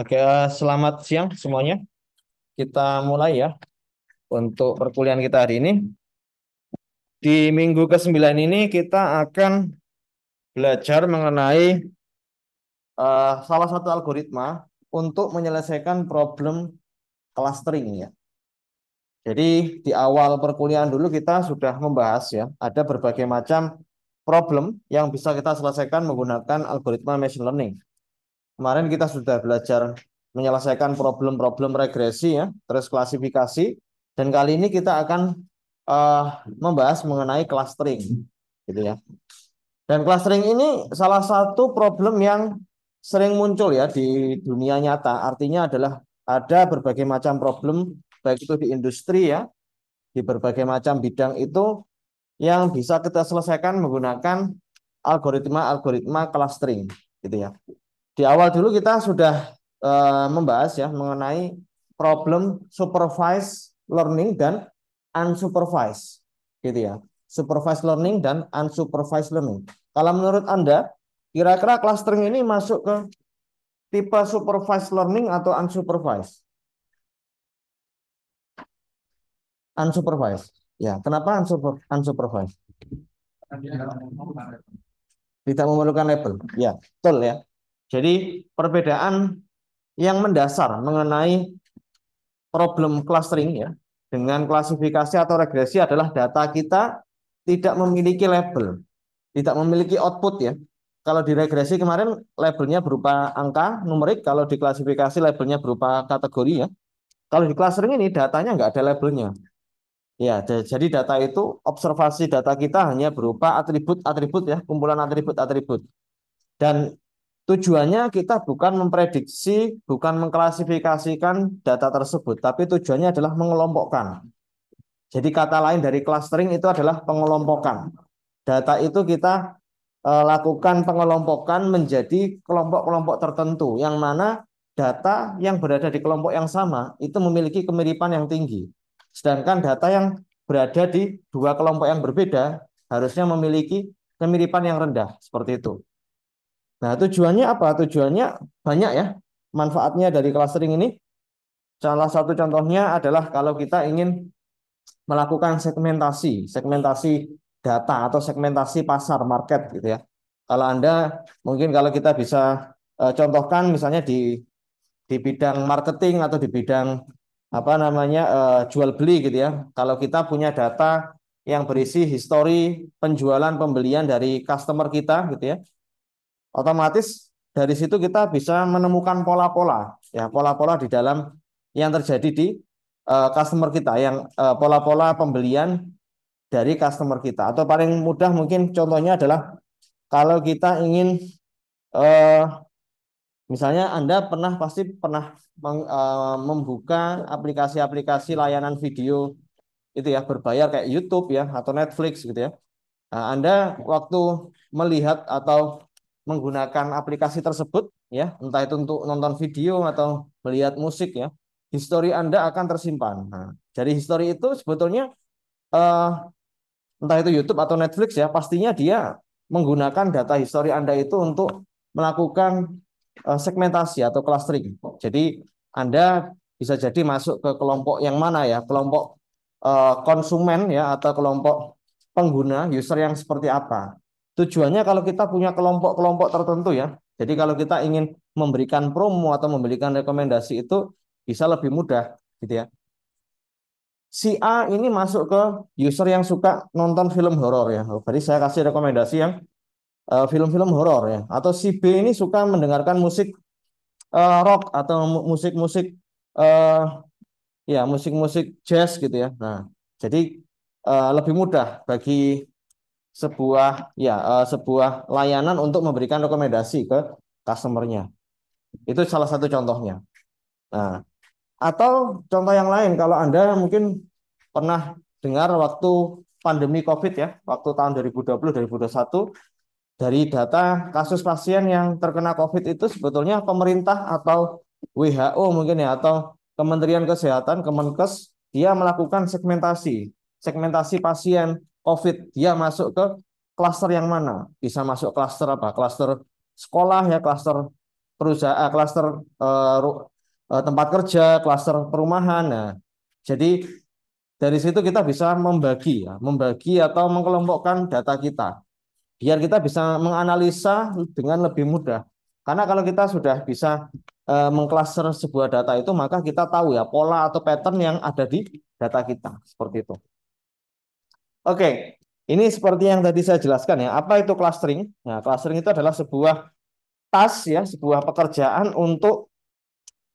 Oke, eh, selamat siang semuanya. Kita mulai ya untuk perkuliahan kita hari ini. Di minggu ke-9 ini kita akan belajar mengenai uh, salah satu algoritma untuk menyelesaikan problem clustering ya. Jadi di awal perkuliahan dulu kita sudah membahas ya, ada berbagai macam problem yang bisa kita selesaikan menggunakan algoritma machine learning. Kemarin kita sudah belajar menyelesaikan problem-problem regresi ya, terus klasifikasi dan kali ini kita akan uh, membahas mengenai clustering gitu ya. Dan clustering ini salah satu problem yang sering muncul ya di dunia nyata. Artinya adalah ada berbagai macam problem baik itu di industri ya, di berbagai macam bidang itu yang bisa kita selesaikan menggunakan algoritma-algoritma clustering gitu ya di awal dulu kita sudah uh, membahas ya mengenai problem supervised learning dan unsupervised gitu ya. Supervised learning dan unsupervised learning. Kalau menurut Anda kira-kira clustering ini masuk ke tipe supervised learning atau unsupervised? Unsupervised. Ya, kenapa unsuper unsupervised? Tidak memerlukan label. Ya, betul ya. Jadi perbedaan yang mendasar mengenai problem clustering ya dengan klasifikasi atau regresi adalah data kita tidak memiliki label, tidak memiliki output ya. Kalau di regresi kemarin labelnya berupa angka numerik, kalau di klasifikasi labelnya berupa kategori ya. Kalau di clustering ini datanya nggak ada labelnya. Ya, jadi data itu observasi data kita hanya berupa atribut-atribut ya, kumpulan atribut-atribut. Dan Tujuannya kita bukan memprediksi, bukan mengklasifikasikan data tersebut, tapi tujuannya adalah mengelompokkan. Jadi kata lain dari clustering itu adalah pengelompokan. Data itu kita e, lakukan pengelompokan menjadi kelompok-kelompok tertentu yang mana data yang berada di kelompok yang sama itu memiliki kemiripan yang tinggi. Sedangkan data yang berada di dua kelompok yang berbeda harusnya memiliki kemiripan yang rendah seperti itu. Nah, tujuannya apa? Tujuannya banyak ya manfaatnya dari clustering ini. Salah satu contohnya adalah kalau kita ingin melakukan segmentasi, segmentasi data atau segmentasi pasar market gitu ya. Kalau Anda mungkin kalau kita bisa e, contohkan misalnya di di bidang marketing atau di bidang apa namanya e, jual beli gitu ya. Kalau kita punya data yang berisi histori penjualan pembelian dari customer kita gitu ya Otomatis dari situ kita bisa menemukan pola-pola ya pola-pola di dalam yang terjadi di uh, customer kita yang eh, pola-pola uh, pembelian dari customer kita atau paling mudah mungkin contohnya adalah kalau kita ingin uh, misalnya Anda pernah pasti pernah meng, uh, membuka aplikasi-aplikasi layanan video itu ya berbayar kayak YouTube ya atau Netflix gitu ya. Nah, Anda waktu melihat atau menggunakan aplikasi tersebut ya, entah itu untuk nonton video atau melihat musik ya, histori Anda akan tersimpan. Nah, jadi histori itu sebetulnya eh, entah itu YouTube atau Netflix ya, pastinya dia menggunakan data histori Anda itu untuk melakukan eh, segmentasi atau clustering. Jadi Anda bisa jadi masuk ke kelompok yang mana ya, kelompok eh, konsumen ya atau kelompok pengguna user yang seperti apa. Tujuannya kalau kita punya kelompok-kelompok tertentu ya. Jadi kalau kita ingin memberikan promo atau memberikan rekomendasi itu bisa lebih mudah gitu ya. Si A ini masuk ke user yang suka nonton film horor ya. jadi oh, saya kasih rekomendasi yang eh, film-film horor ya. Atau si B ini suka mendengarkan musik uh, rock atau musik-musik uh, ya musik-musik jazz gitu ya. Nah, jadi uh, lebih mudah bagi sebuah ya uh, sebuah layanan untuk memberikan rekomendasi ke customernya. Itu salah satu contohnya. Nah, atau contoh yang lain kalau Anda mungkin pernah dengar waktu pandemi Covid ya, waktu tahun 2020 2021 dari data kasus pasien yang terkena Covid itu sebetulnya pemerintah atau WHO mungkin ya atau Kementerian Kesehatan Kemenkes dia melakukan segmentasi segmentasi pasien COVID, dia masuk ke klaster yang mana? Bisa masuk klaster apa? Klaster sekolah ya, klaster perusahaan, eh, klaster uh, tempat kerja, klaster perumahan. Nah, jadi dari situ kita bisa membagi ya, membagi atau mengkelompokkan data kita. Biar kita bisa menganalisa dengan lebih mudah. Karena kalau kita sudah bisa mengklaster sebuah data itu, maka kita tahu ya pola atau pattern yang ada di data kita. Seperti itu. Oke, ini seperti yang tadi saya jelaskan ya. Apa itu clustering? Nah, clustering itu adalah sebuah tas ya, sebuah pekerjaan untuk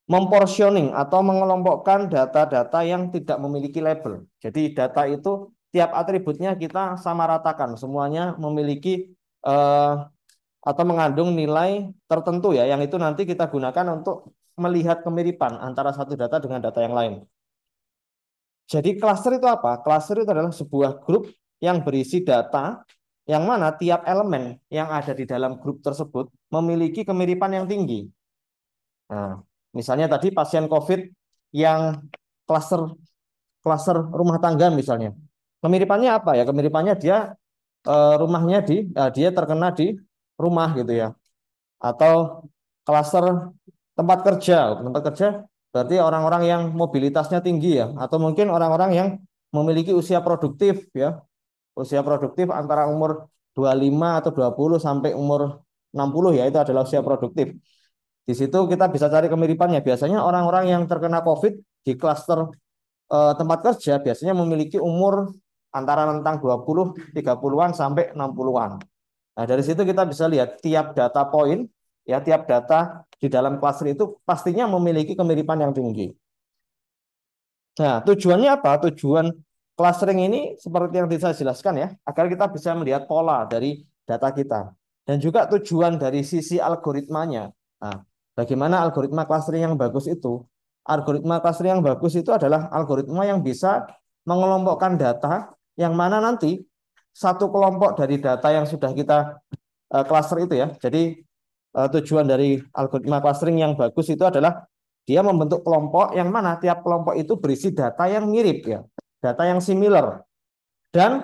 memportioning atau mengelompokkan data-data yang tidak memiliki label. Jadi data itu tiap atributnya kita sama ratakan, semuanya memiliki eh, atau mengandung nilai tertentu ya, yang itu nanti kita gunakan untuk melihat kemiripan antara satu data dengan data yang lain. Jadi cluster itu apa? Cluster itu adalah sebuah grup yang berisi data yang mana tiap elemen yang ada di dalam grup tersebut memiliki kemiripan yang tinggi. Nah, misalnya tadi pasien COVID yang klaster klaster rumah tangga misalnya. Kemiripannya apa ya? Kemiripannya dia eh, rumahnya di eh, dia terkena di rumah gitu ya. Atau klaster tempat kerja. Tempat kerja Berarti orang-orang yang mobilitasnya tinggi ya, atau mungkin orang-orang yang memiliki usia produktif ya. Usia produktif antara umur 25 atau 20 sampai umur 60 ya itu adalah usia produktif. Di situ kita bisa cari kemiripannya. Biasanya orang-orang yang terkena COVID di klaster eh, tempat kerja biasanya memiliki umur antara rentang 20, 30-an sampai 60-an. Nah, dari situ kita bisa lihat tiap data point ya tiap data di dalam cluster itu pastinya memiliki kemiripan yang tinggi. Nah, tujuannya apa? Tujuan clustering ini seperti yang saya jelaskan ya, agar kita bisa melihat pola dari data kita. Dan juga tujuan dari sisi algoritmanya. Nah, bagaimana algoritma clustering yang bagus itu? Algoritma clustering yang bagus itu adalah algoritma yang bisa mengelompokkan data yang mana nanti satu kelompok dari data yang sudah kita eh, cluster itu ya. Jadi uh, tujuan dari algoritma clustering yang bagus itu adalah dia membentuk kelompok yang mana tiap kelompok itu berisi data yang mirip ya, data yang similar. Dan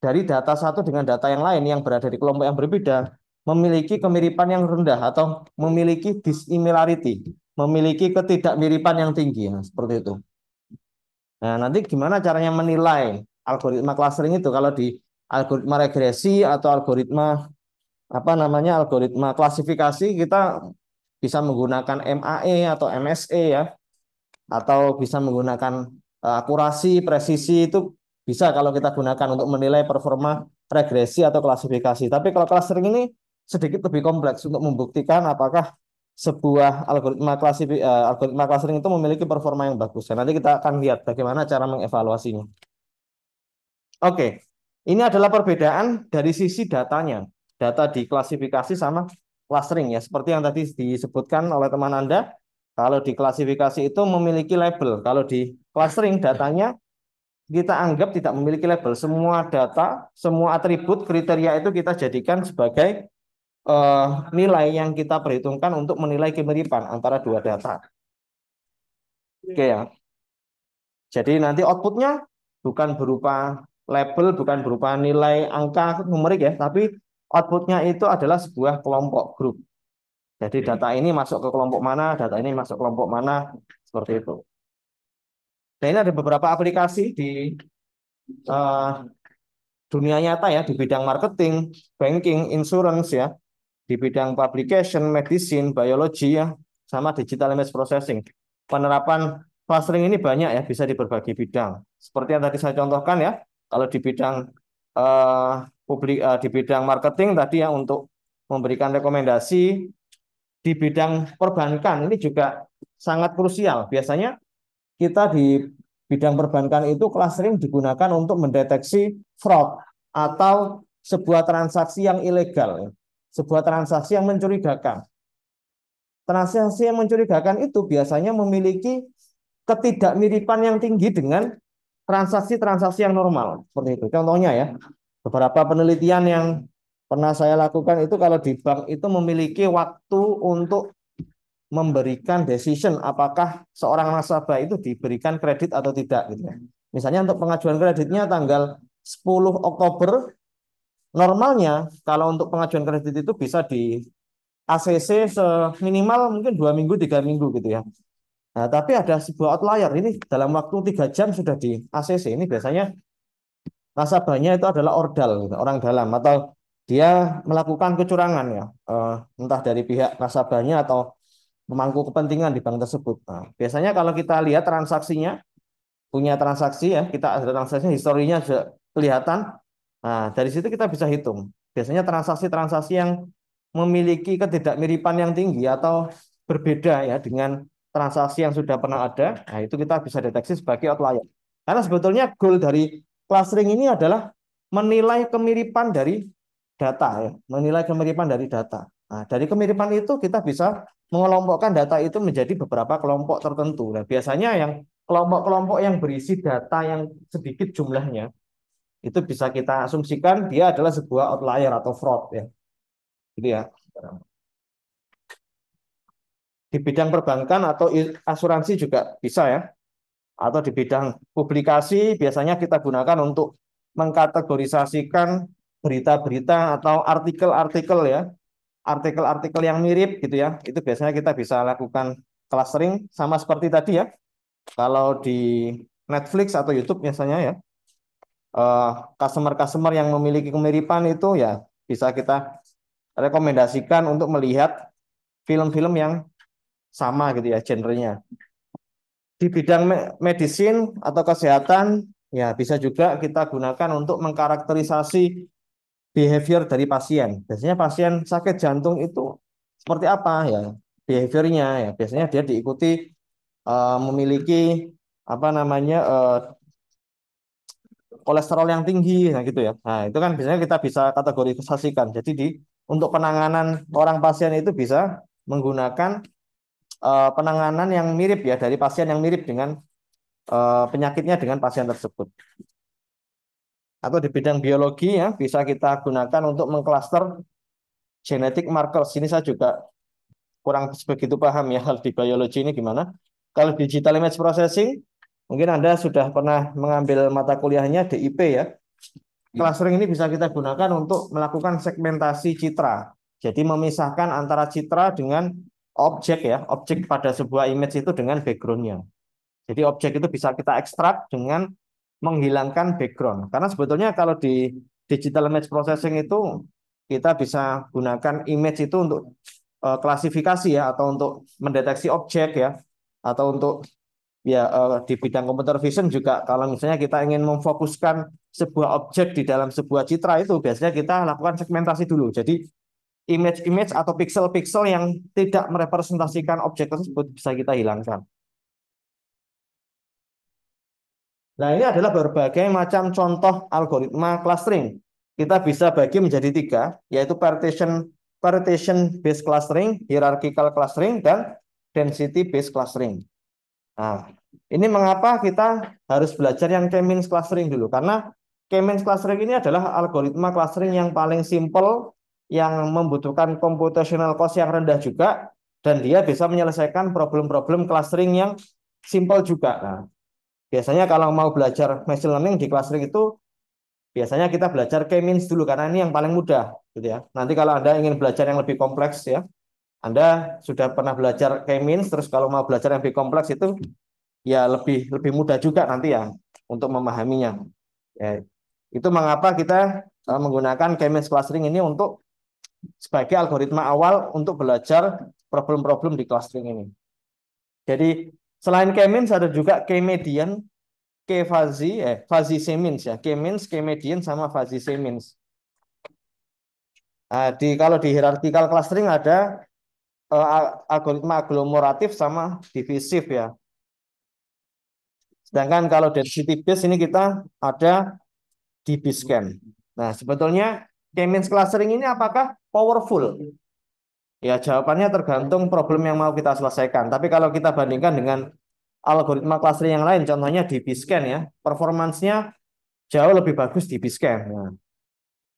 dari data satu dengan data yang lain yang berada di kelompok yang berbeda memiliki kemiripan yang rendah atau memiliki dissimilarity, memiliki ketidakmiripan yang tinggi ya, seperti itu. Nah, nanti gimana caranya menilai algoritma clustering itu kalau di algoritma regresi atau algoritma apa namanya algoritma klasifikasi kita bisa menggunakan MAE atau MSE ya atau bisa menggunakan eh, akurasi presisi itu bisa kalau kita gunakan untuk menilai performa regresi atau klasifikasi. Tapi kalau clustering ini sedikit lebih kompleks untuk membuktikan apakah sebuah algoritma klasifik eh, algoritma clustering itu memiliki performa yang bagus. ya nanti kita akan lihat bagaimana cara mengevaluasinya. Oke, ini adalah perbedaan dari sisi datanya data diklasifikasi sama clustering ya. Seperti yang tadi disebutkan oleh teman Anda, kalau diklasifikasi itu memiliki label. Kalau di clustering datanya kita anggap tidak memiliki label. Semua data, semua atribut, kriteria itu kita jadikan sebagai uh, nilai yang kita perhitungkan untuk menilai kemiripan antara dua data. Oke ya. Jadi nanti outputnya bukan berupa label, bukan berupa nilai angka numerik ya, tapi Outputnya itu adalah sebuah kelompok grup. Jadi data ini masuk ke kelompok mana, data ini masuk kelompok mana, seperti itu. Dan ini ada beberapa aplikasi di uh, dunia nyata ya, di bidang marketing, banking, insurance ya, di bidang publication, medicine, biologi ya, sama digital image processing. Penerapan clustering ini banyak ya, bisa di berbagai bidang. Seperti yang tadi saya contohkan ya, kalau di bidang uh, publik uh, eh, di bidang marketing tadi ya untuk memberikan rekomendasi di bidang perbankan ini juga sangat krusial. Biasanya kita di bidang perbankan itu clustering digunakan untuk mendeteksi fraud atau sebuah transaksi yang ilegal, sebuah transaksi yang mencurigakan. Transaksi yang mencurigakan itu biasanya memiliki ketidakmiripan yang tinggi dengan transaksi-transaksi yang normal. Seperti itu. Contohnya ya, Beberapa penelitian yang pernah saya lakukan itu kalau di bank itu memiliki waktu untuk memberikan decision apakah seorang nasabah itu diberikan kredit atau tidak gitu ya. Misalnya untuk pengajuan kreditnya tanggal 10 Oktober normalnya kalau untuk pengajuan kredit itu bisa di ACC minimal mungkin dua minggu tiga minggu gitu ya. Nah, tapi ada sebuah outlier ini dalam waktu tiga jam sudah di ACC ini biasanya nasabahnya itu adalah ordal gitu, orang dalam atau dia melakukan kecurangan ya eh, entah dari pihak nasabahnya atau memangku kepentingan di bank tersebut. Nah, biasanya kalau kita lihat transaksinya punya transaksi ya kita ada transaksinya historinya juga kelihatan. Nah dari situ kita bisa hitung. Biasanya transaksi-transaksi yang memiliki ketidakmiripan yang tinggi atau berbeda ya dengan transaksi yang sudah pernah ada, nah itu kita bisa deteksi sebagai outlier. Karena sebetulnya goal dari clustering ini adalah menilai kemiripan dari data ya, menilai kemiripan dari data. Nah, dari kemiripan itu kita bisa mengelompokkan data itu menjadi beberapa kelompok tertentu. Nah, biasanya yang kelompok-kelompok yang berisi data yang sedikit jumlahnya itu bisa kita asumsikan dia adalah sebuah outlier atau fraud ya. Gitu ya. Di bidang perbankan atau asuransi juga bisa ya atau di bidang publikasi biasanya kita gunakan untuk mengkategorisasikan berita-berita atau artikel-artikel ya artikel-artikel yang mirip gitu ya itu biasanya kita bisa lakukan clustering sama seperti tadi ya kalau di Netflix atau YouTube biasanya ya eh, customer-customer yang memiliki kemiripan itu ya bisa kita rekomendasikan untuk melihat film-film yang sama gitu ya genrenya di bidang medisin atau kesehatan ya bisa juga kita gunakan untuk mengkarakterisasi behavior dari pasien. Biasanya pasien sakit jantung itu seperti apa ya behaviornya ya biasanya dia diikuti uh, memiliki apa namanya uh, kolesterol yang tinggi nah gitu ya. Nah, itu kan biasanya kita bisa kategorisasikan. Jadi di untuk penanganan orang pasien itu bisa menggunakan uh, penanganan yang mirip ya dari pasien yang mirip dengan uh, penyakitnya dengan pasien tersebut. Atau di bidang biologi ya bisa kita gunakan untuk mengklaster genetik marker. Sini saya juga kurang begitu paham ya hal di biologi ini gimana. Kalau digital image processing mungkin Anda sudah pernah mengambil mata kuliahnya DIP ya. Clustering ini bisa kita gunakan untuk melakukan segmentasi citra. Jadi memisahkan antara citra dengan objek ya, objek pada sebuah image itu dengan backgroundnya. Jadi objek itu bisa kita ekstrak dengan menghilangkan background. Karena sebetulnya kalau di digital image processing itu kita bisa gunakan image itu untuk uh, klasifikasi ya atau untuk mendeteksi objek ya atau untuk ya uh, di bidang computer vision juga kalau misalnya kita ingin memfokuskan sebuah objek di dalam sebuah citra itu biasanya kita lakukan segmentasi dulu. Jadi image-image atau pixel-pixel yang tidak merepresentasikan objek tersebut bisa kita hilangkan. Nah, ini adalah berbagai macam contoh algoritma clustering. Kita bisa bagi menjadi tiga, yaitu partition partition based clustering, hierarchical clustering, dan density based clustering. Nah, ini mengapa kita harus belajar yang K-means clustering dulu, karena K-means clustering ini adalah algoritma clustering yang paling simple yang membutuhkan computational cost yang rendah juga dan dia bisa menyelesaikan problem-problem clustering yang simple juga. Nah, biasanya kalau mau belajar machine learning di clustering itu biasanya kita belajar k-means dulu karena ini yang paling mudah gitu ya. Nanti kalau Anda ingin belajar yang lebih kompleks ya, Anda sudah pernah belajar k-means terus kalau mau belajar yang lebih kompleks itu ya lebih lebih mudah juga nanti ya untuk memahaminya. Ya, itu mengapa kita eh, menggunakan k-means clustering ini untuk sebagai algoritma awal untuk belajar problem-problem di clustering ini. Jadi selain k-means ada juga k-median, k-fuzzy, eh fuzzy c-means ya, k-means, k-median sama fuzzy c-means. Nah, di kalau di hierarchical clustering ada uh, algoritma aglomeratif sama divisif ya. Sedangkan kalau density based ini kita ada DB scan. Nah, sebetulnya k-means clustering ini apakah powerful? Ya, jawabannya tergantung problem yang mau kita selesaikan. Tapi kalau kita bandingkan dengan algoritma clustering yang lain, contohnya DBScan ya, performansnya jauh lebih bagus DBScan. Nah,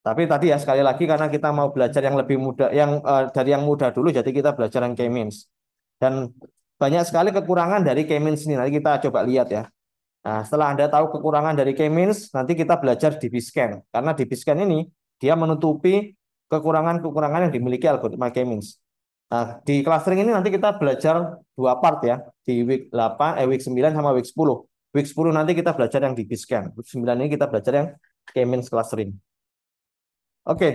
tapi tadi ya sekali lagi karena kita mau belajar yang lebih mudah, yang uh, dari yang mudah dulu, jadi kita belajar yang K-means. Dan banyak sekali kekurangan dari K-means ini. Nanti kita coba lihat ya. Nah, setelah Anda tahu kekurangan dari K-means, nanti kita belajar DBScan. Karena DBScan ini dia menutupi kekurangan-kekurangan yang dimiliki algoritma k Nah, di clustering ini nanti kita belajar dua part ya, di week 8, eh, week 9 sama week 10. Week 10 nanti kita belajar yang di Bscan. Week 9 ini kita belajar yang k clustering. Oke. Okay.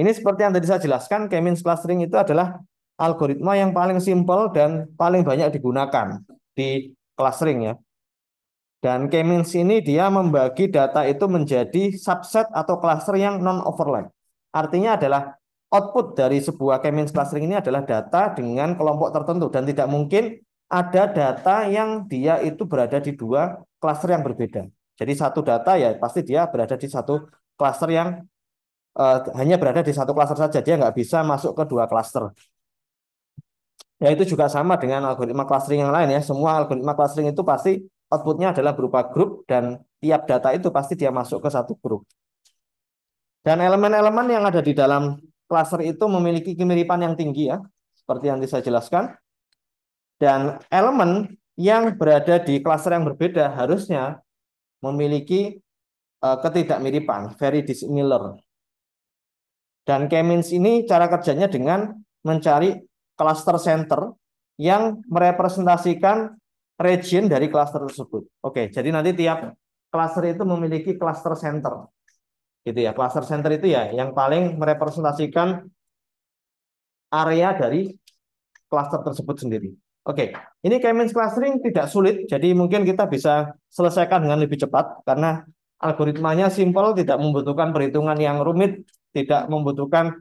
Ini seperti yang tadi saya jelaskan, k clustering itu adalah algoritma yang paling simpel dan paling banyak digunakan di clustering ya. Dan K-means ini dia membagi data itu menjadi subset atau cluster yang non-overlap. Artinya adalah output dari sebuah K-means clustering ini adalah data dengan kelompok tertentu dan tidak mungkin ada data yang dia itu berada di dua cluster yang berbeda. Jadi satu data ya pasti dia berada di satu cluster yang uh, hanya berada di satu cluster saja, dia nggak bisa masuk ke dua cluster. Ya itu juga sama dengan algoritma clustering yang lain ya. Semua algoritma clustering itu pasti outputnya adalah berupa grup dan tiap data itu pasti dia masuk ke satu grup. Dan elemen-elemen yang ada di dalam klaster itu memiliki kemiripan yang tinggi ya, seperti yang saya jelaskan. Dan elemen yang berada di klaster yang berbeda harusnya memiliki eh, ketidakmiripan, very dissimilar. Dan K-means ini cara kerjanya dengan mencari cluster center yang merepresentasikan region dari cluster tersebut. Oke, jadi nanti tiap cluster itu memiliki cluster center. Gitu ya, cluster center itu ya yang paling merepresentasikan area dari cluster tersebut sendiri. Oke, ini K-means clustering tidak sulit, jadi mungkin kita bisa selesaikan dengan lebih cepat karena algoritmanya simple, tidak membutuhkan perhitungan yang rumit, tidak membutuhkan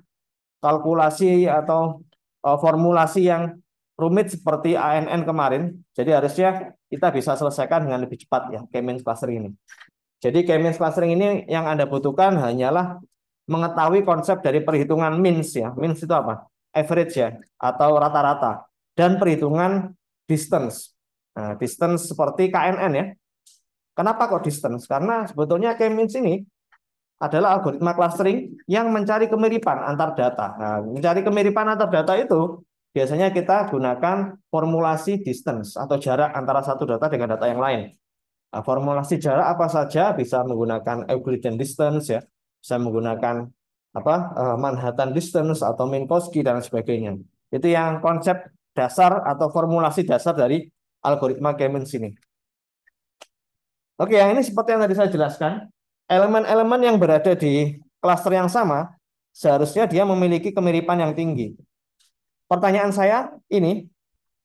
kalkulasi atau eh, formulasi yang rumit seperti ANN kemarin, jadi harusnya kita bisa selesaikan dengan lebih cepat ya K-means clustering ini. Jadi K-means clustering ini yang Anda butuhkan hanyalah mengetahui konsep dari perhitungan means ya. Means itu apa? Average ya atau rata-rata dan perhitungan distance. Nah, distance seperti KNN ya. Kenapa kok distance? Karena sebetulnya K-means ini adalah algoritma clustering yang mencari kemiripan antar data. Nah, mencari kemiripan antar data itu biasanya kita gunakan formulasi distance atau jarak antara satu data dengan data yang lain. Nah, formulasi jarak apa saja bisa menggunakan Euclidean distance ya, bisa menggunakan apa eh, Manhattan distance atau Minkowski dan sebagainya. Itu yang konsep dasar atau formulasi dasar dari algoritma Kemens sini. Oke, yang ini seperti yang tadi saya jelaskan, elemen-elemen yang berada di klaster yang sama seharusnya dia memiliki kemiripan yang tinggi. Pertanyaan saya ini,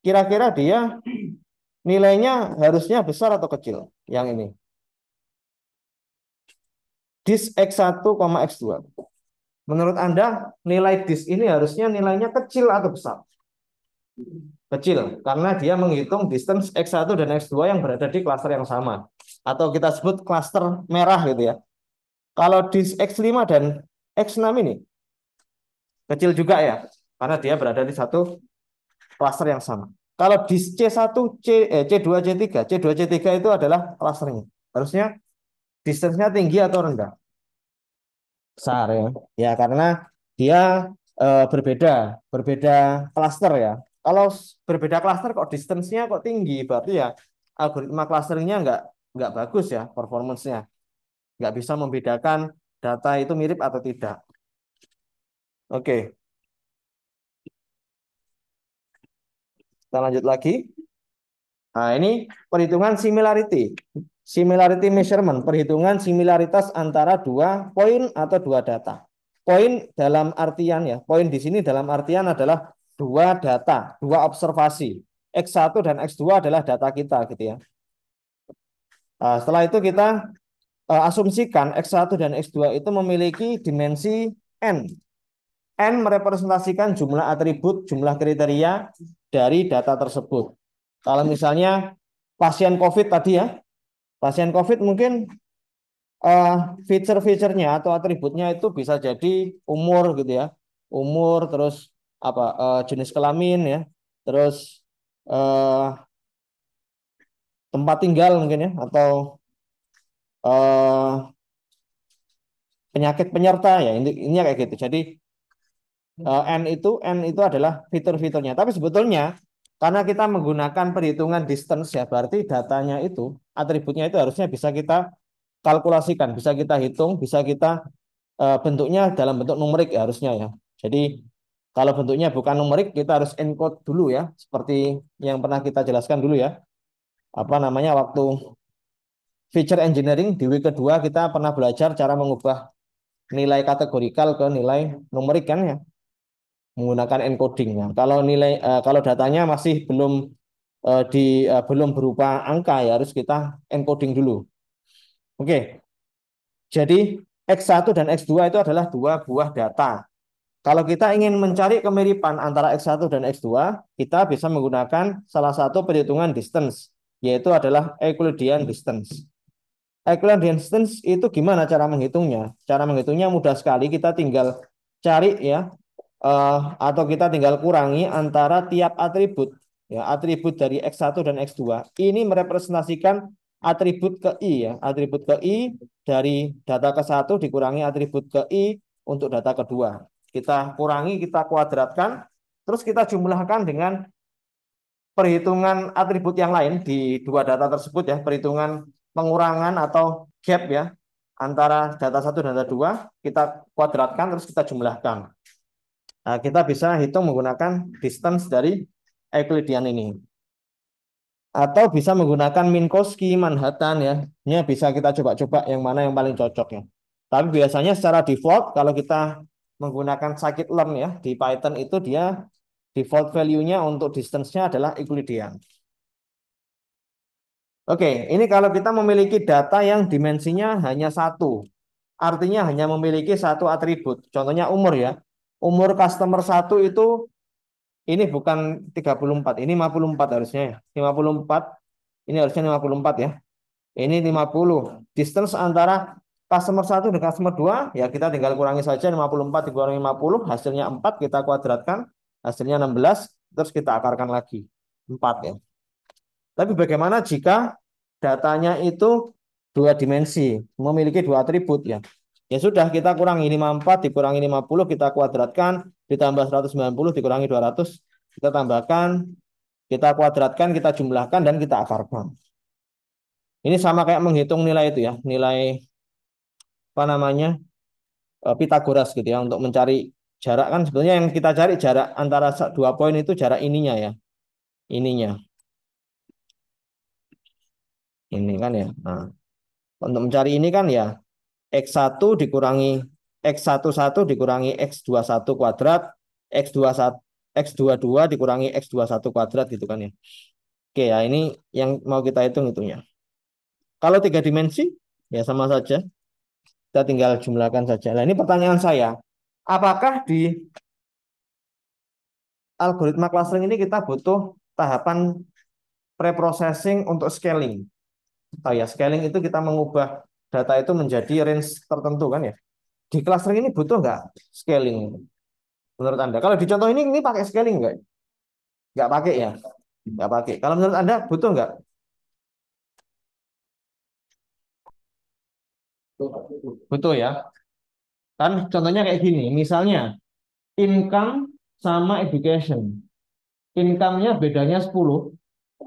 kira-kira dia nilainya harusnya besar atau kecil yang ini? Dis X1, X2. Menurut Anda, nilai dis ini harusnya nilainya kecil atau besar? Kecil, karena dia menghitung distance X1 dan X2 yang berada di klaster yang sama. Atau kita sebut klaster merah gitu ya. Kalau dis X5 dan X6 ini, kecil juga ya karena dia berada di satu klaster yang sama. Kalau di C1, C, eh, C2, C3, C2, C3 itu adalah clusternya. Harusnya distance-nya tinggi atau rendah? Besar ya. Ya, karena dia eh, berbeda, berbeda klaster ya. Kalau berbeda klaster kok distance-nya kok tinggi, berarti ya algoritma clusteringnya nggak nggak bagus ya performance-nya. Nggak bisa membedakan data itu mirip atau tidak. Oke. Kita lanjut lagi. Nah, ini perhitungan similarity. Similarity measurement, perhitungan similaritas antara dua poin atau dua data. Poin dalam artian ya, poin di sini dalam artian adalah dua data, dua observasi. X1 dan X2 adalah data kita gitu ya. Nah, setelah itu kita uh, asumsikan X1 dan X2 itu memiliki dimensi N. N merepresentasikan jumlah atribut, jumlah kriteria, dari data tersebut. Kalau misalnya pasien COVID tadi ya, pasien COVID mungkin uh, eh, fitur-fiturnya atau atributnya itu bisa jadi umur gitu ya, umur terus apa uh, jenis kelamin ya, terus uh, tempat tinggal mungkin ya atau uh, penyakit penyerta ya ini, ini kayak gitu. Jadi Eh, N itu N itu adalah fitur-fiturnya. Tapi sebetulnya karena kita menggunakan perhitungan distance ya, berarti datanya itu atributnya itu harusnya bisa kita kalkulasikan, bisa kita hitung, bisa kita eh, bentuknya dalam bentuk numerik ya harusnya ya. Jadi kalau bentuknya bukan numerik kita harus encode dulu ya, seperti yang pernah kita jelaskan dulu ya. Apa namanya waktu feature engineering di week kedua kita pernah belajar cara mengubah nilai kategorikal ke nilai numerik kan ya menggunakan encoding. kalau nilai uh, kalau datanya masih belum uh, di uh, belum berupa angka ya harus kita encoding dulu. Oke. Okay. Jadi X1 dan X2 itu adalah dua buah data. Kalau kita ingin mencari kemiripan antara X1 dan X2, kita bisa menggunakan salah satu perhitungan distance, yaitu adalah Euclidean distance. Euclidean distance itu gimana cara menghitungnya? Cara menghitungnya mudah sekali, kita tinggal cari ya uh, atau kita tinggal kurangi antara tiap atribut ya atribut dari x1 dan x2 ini merepresentasikan atribut ke i ya atribut ke i dari data ke satu dikurangi atribut ke i untuk data kedua kita kurangi kita kuadratkan terus kita jumlahkan dengan perhitungan atribut yang lain di dua data tersebut ya perhitungan pengurangan atau gap ya antara data satu dan data dua kita kuadratkan terus kita jumlahkan Eh, kita bisa hitung menggunakan distance dari Euclidean ini. Atau bisa menggunakan Minkowski, Manhattan ya. Ini bisa kita coba-coba yang mana yang paling cocok ya. Tapi biasanya secara default kalau kita menggunakan scikit-learn ya di Python itu dia default value-nya untuk distance-nya adalah Euclidean. Oke, ini kalau kita memiliki data yang dimensinya hanya satu, artinya hanya memiliki satu atribut. Contohnya umur ya umur customer satu itu ini bukan 34, ini 54 harusnya ya. 54, ini harusnya 54 ya. Ini 50. Distance antara customer 1 dan customer 2, ya kita tinggal kurangi saja 54 dikurangi 50, hasilnya 4 kita kuadratkan, hasilnya 16, terus kita akarkan lagi. 4 ya. Tapi bagaimana jika datanya itu dua dimensi, memiliki dua atribut ya. Ya sudah kita kurangi 54 dikurangi 50 kita kuadratkan ditambah 190 dikurangi 200 kita tambahkan kita kuadratkan kita jumlahkan dan kita akarkan. Ini sama kayak menghitung nilai itu ya, nilai apa namanya? Eh, Pitagoras gitu ya untuk mencari jarak kan sebetulnya yang kita cari jarak antara dua poin itu jarak ininya ya. Ininya. Ini kan ya. Nah, untuk mencari ini kan ya X1 dikurangi X11 dikurangi X21 kuadrat, X21 X22 dikurangi X21 kuadrat gitu kan ya. Oke ya, ini yang mau kita hitung itunya Kalau tiga dimensi, ya sama saja. Kita tinggal jumlahkan saja. Nah ini pertanyaan saya. Apakah di algoritma clustering ini kita butuh tahapan preprocessing untuk scaling? Oh ya, scaling itu kita mengubah data itu menjadi iya. range tertentu kan ya. Di clustering ini butuh nggak scaling menurut Anda? Kalau di contoh ini, ini pakai scaling nggak? Nggak pakai ya? Nggak pakai. Kalau menurut Anda butuh nggak? Butuh ya. Kan contohnya kayak gini, misalnya income sama education. Income-nya bedanya 10.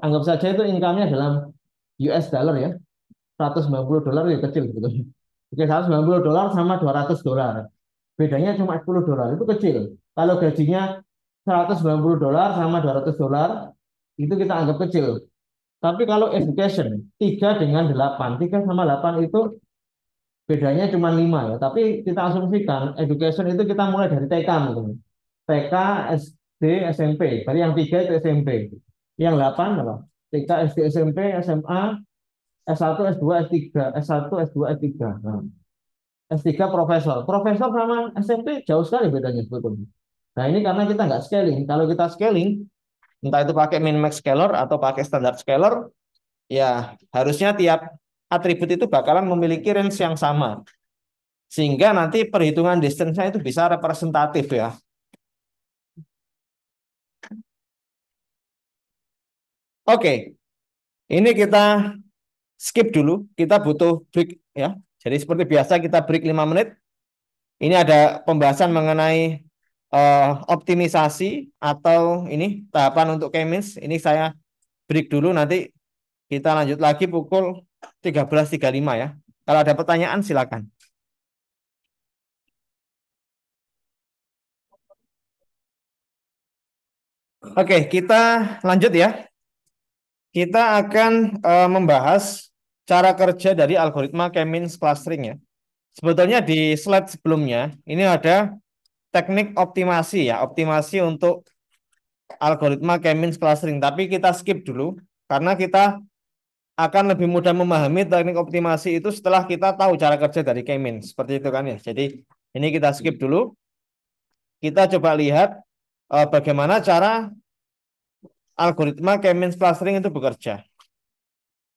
Anggap saja itu income-nya dalam US dollar ya 190 dolar ya kecil gitu. Oke, 190 dolar sama 200 dolar. Bedanya cuma 10 dolar, itu kecil. Kalau gajinya 190 dolar sama 200 dolar, itu kita anggap kecil. Tapi kalau education, 3 dengan 8. 3 sama 8 itu bedanya cuma 5 ya. Tapi kita asumsikan education itu kita mulai dari TK mungkin. TK, SD, SMP. Tadi yang 3 itu SMP. Yang 8 apa? TK, SD, SMP, SMA, S1, S2, S3, S1, S2, S3. S3 profesor. Profesor sama SMP jauh sekali bedanya sebetulnya. Nah, ini karena kita nggak scaling. Kalau kita scaling, entah itu pakai min max scalar atau pakai standar scalar, ya harusnya tiap atribut itu bakalan memiliki range yang sama. Sehingga nanti perhitungan distance-nya itu bisa representatif ya. Oke. Ini kita skip dulu. Kita butuh break ya. Jadi seperti biasa kita break 5 menit. Ini ada pembahasan mengenai uh, optimisasi atau ini tahapan untuk kemis. Ini saya break dulu nanti kita lanjut lagi pukul 13.35 ya. Kalau ada pertanyaan silakan. Oke, kita lanjut ya. Kita akan uh, membahas cara kerja dari algoritma K-means clustering ya. Sebetulnya di slide sebelumnya ini ada teknik optimasi ya, optimasi untuk algoritma K-means clustering, tapi kita skip dulu karena kita akan lebih mudah memahami teknik optimasi itu setelah kita tahu cara kerja dari K-means. Seperti itu kan ya. Jadi ini kita skip dulu. Kita coba lihat eh, bagaimana cara algoritma K-means clustering itu bekerja.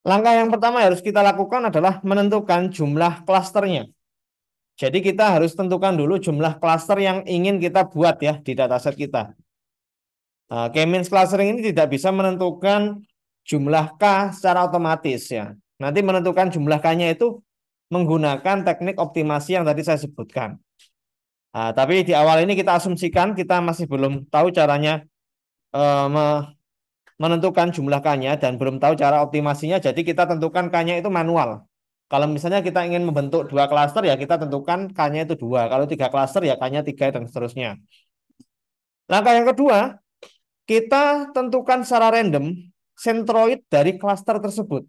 Langkah yang pertama harus kita lakukan adalah menentukan jumlah klasternya. Jadi kita harus tentukan dulu jumlah klaster yang ingin kita buat ya di dataset kita. Nah, K-means clustering ini tidak bisa menentukan jumlah K secara otomatis ya. Nanti menentukan jumlah K-nya itu menggunakan teknik optimasi yang tadi saya sebutkan. Nah, tapi di awal ini kita asumsikan kita masih belum tahu caranya eh, menentukan jumlah k dan belum tahu cara optimasinya, jadi kita tentukan k itu manual. Kalau misalnya kita ingin membentuk dua klaster, ya kita tentukan k itu dua. Kalau tiga klaster, ya k tiga, dan seterusnya. Langkah yang kedua, kita tentukan secara random sentroid dari klaster tersebut.